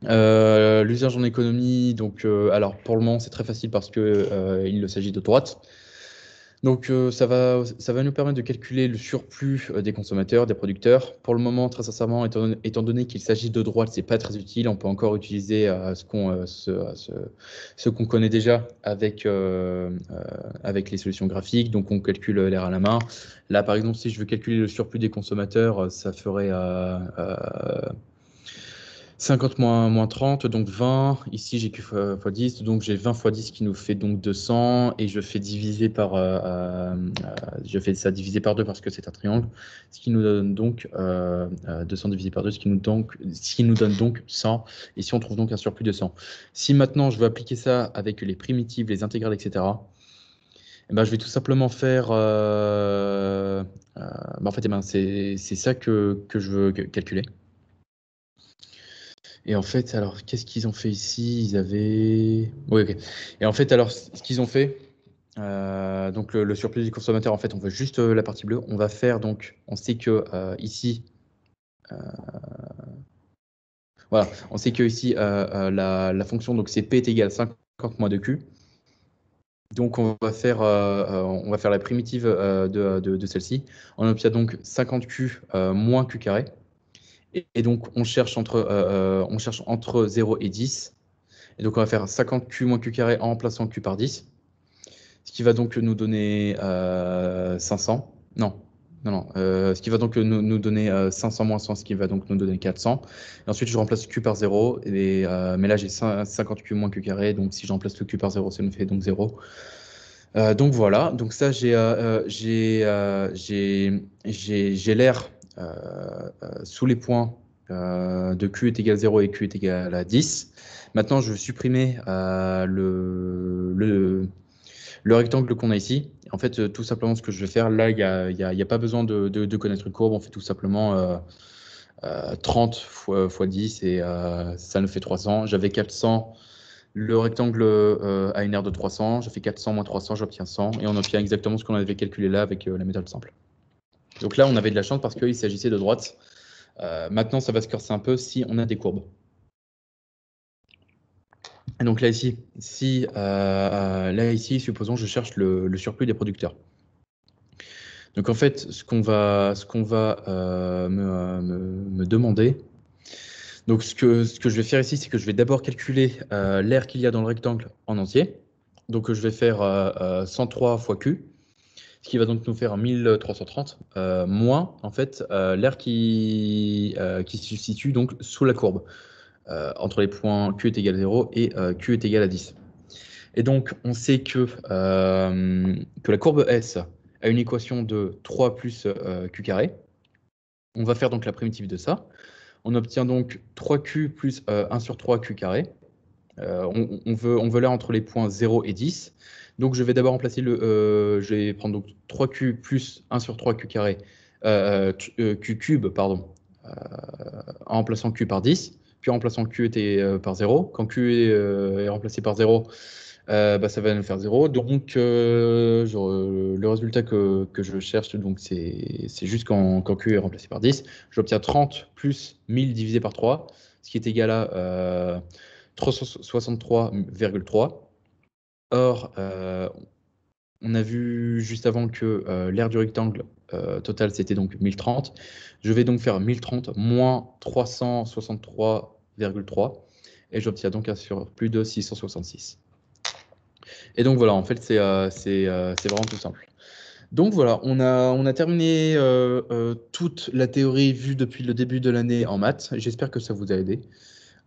Euh, l'usage en économie, donc, euh, alors pour le moment c'est très facile parce que euh, s'agit de droite. Donc euh, ça, va, ça va nous permettre de calculer le surplus euh, des consommateurs, des producteurs. Pour le moment, très sincèrement, étant, donné qu'il s'agit de droite, c'est pas très utile. On peut encore utiliser euh, ce qu'on ce, ce, ce qu'on connaît déjà avec, avec les solutions graphiques. Donc on calcule l'air à la main. Là, par exemple, si je veux calculer le surplus des consommateurs, ça ferait 50 moins, 30, donc 20. Ici, j'ai Q fois, 10, donc j'ai 20 fois 10 qui nous fait donc 200. Et je fais, diviser par, euh, euh, je fais ça divisé par 2 parce que c'est un triangle, ce qui nous donne donc 200 euh, divisé par 2, ce qui, nous donc, ce qui nous donne donc 100. Et si on trouve donc un surplus de 100. Si maintenant, je veux appliquer ça avec les primitives, les intégrales, etc., eh ben, je vais tout simplement faire. Ben, en fait, eh ben, c'est ça que, que, je veux calculer. Et en fait, alors, qu'est-ce qu'ils ont fait ici Ils avaient. Oui, ok. Et en fait, alors, ce qu'ils ont fait, euh, donc le, surplus du consommateur, en fait, on veut juste euh, la partie bleue. On va faire, donc, on sait que euh, ici. voilà, on sait que ici, la, fonction, donc, c'est P est égal à 50 moins de Q. Donc on va faire, on va faire la primitive de, celle-ci. On obtient donc 50q moins q carré. Et, donc, on cherche, entre, euh, euh, on cherche entre 0 et 10. Et donc, on va faire 50 Q moins Q carré en remplaçant Q par 10. Ce qui va donc nous donner euh, 500. Non, non, non. Euh, ce qui va donc nous, nous donner 500 euh, moins 100, ce qui va donc nous donner 400. Et ensuite, je remplace Q par 0. Et, mais là, j'ai 50 Q moins Q carré. Donc, si je remplace le Q par 0, ça nous fait donc 0. donc voilà, donc ça j'ai euh, euh, l'air euh, euh, sous les points euh, de Q est égal à 0 et Q est égal à 10. Maintenant, je vais supprimer le, le, rectangle qu'on a ici. En fait, tout simplement, ce que je vais faire, là, il n'y a, pas besoin de, connaître une courbe. On fait tout simplement 30 fois, 10 et ça nous fait 300. J'avais 400 le rectangle euh, a une aire de 300, je fais 400 moins 300, j'obtiens 100, et on obtient exactement ce qu'on avait calculé là avec la méthode simple. Donc là, on avait de la chance parce qu'il s'agissait de droite. Euh, maintenant, ça va se corser un peu si on a des courbes. donc là ici, si euh, là ici, supposons je cherche le, surplus des producteurs. Donc en fait, ce qu'on va, euh, me, demander, donc ce que, ce que je vais faire ici, c'est que je vais d'abord calculer l'air qu'il y a dans le rectangle en entier. Donc je vais faire 103 fois Q ce qui va donc nous faire 1330 euh, moins en fait euh, l'air qui, euh, qui, se situe donc sous la courbe entre les points Q est égal à 0 et Q est égal à 10. Et donc on sait que, que la courbe S a une équation de 3 plus Q carré. On va faire donc la primitive de ça. On obtient donc 3Q plus 1 sur 3Q carré. on, veut, on veut l'air entre les points 0 et 10. Donc je vais d'abord remplacer le. Euh, je vais prendre donc 3Q plus 1 sur 3Q carré, cube, pardon, euh, en remplaçant Q par 10, puis en remplaçant Q était, euh, par 0. Quand Q est, remplacé par 0, bah, ça va nous faire 0. Donc le résultat que, je cherche, donc c'est juste quand, Q est remplacé par 10, j'obtiens 30 plus 1000 divisé par 3, ce qui est égal à 363,3. Or, euh, on a vu juste avant que euh, l'aire du rectangle euh, total, c'était donc 1030. Je vais donc faire 1030 moins 363,3 et j'obtiens donc un plus de 666. Et donc voilà, en fait, c'est vraiment tout simple. Donc voilà, on a, on a terminé toute la théorie vue depuis le début de l'année en maths. J'espère que ça vous a aidé.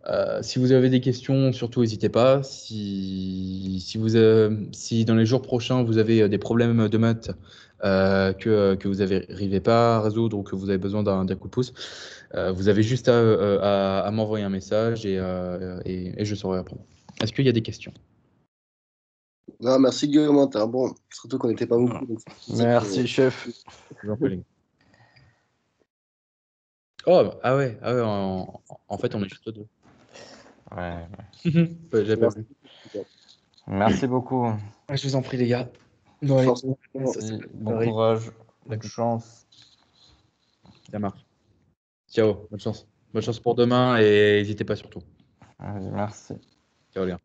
Euh, si vous avez des questions, surtout n'hésitez pas. Si, si, vous, euh, si dans les jours prochains, vous avez euh, des problèmes de maths que, que vous n'arrivez pas à résoudre ou que vous avez besoin d'un coup de pouce, vous avez juste à, à, m'envoyer un message et, je saurai répondre. Est-ce qu'il y a des questions non, ah, merci Guillaume. Hein, bon, surtout qu'on n'était pas beaucoup. Ah. merci, chef. Oh, ah ouais, ah ouais en, en, fait, on est juste deux. Ouais, ouais. Mhm. Merci beaucoup. Je vous en prie, les gars. bon courage. Bonne chance. Ça marche. Ciao. Bonne chance. Bonne chance pour demain et n'hésitez pas surtout. merci. Ciao, les gars.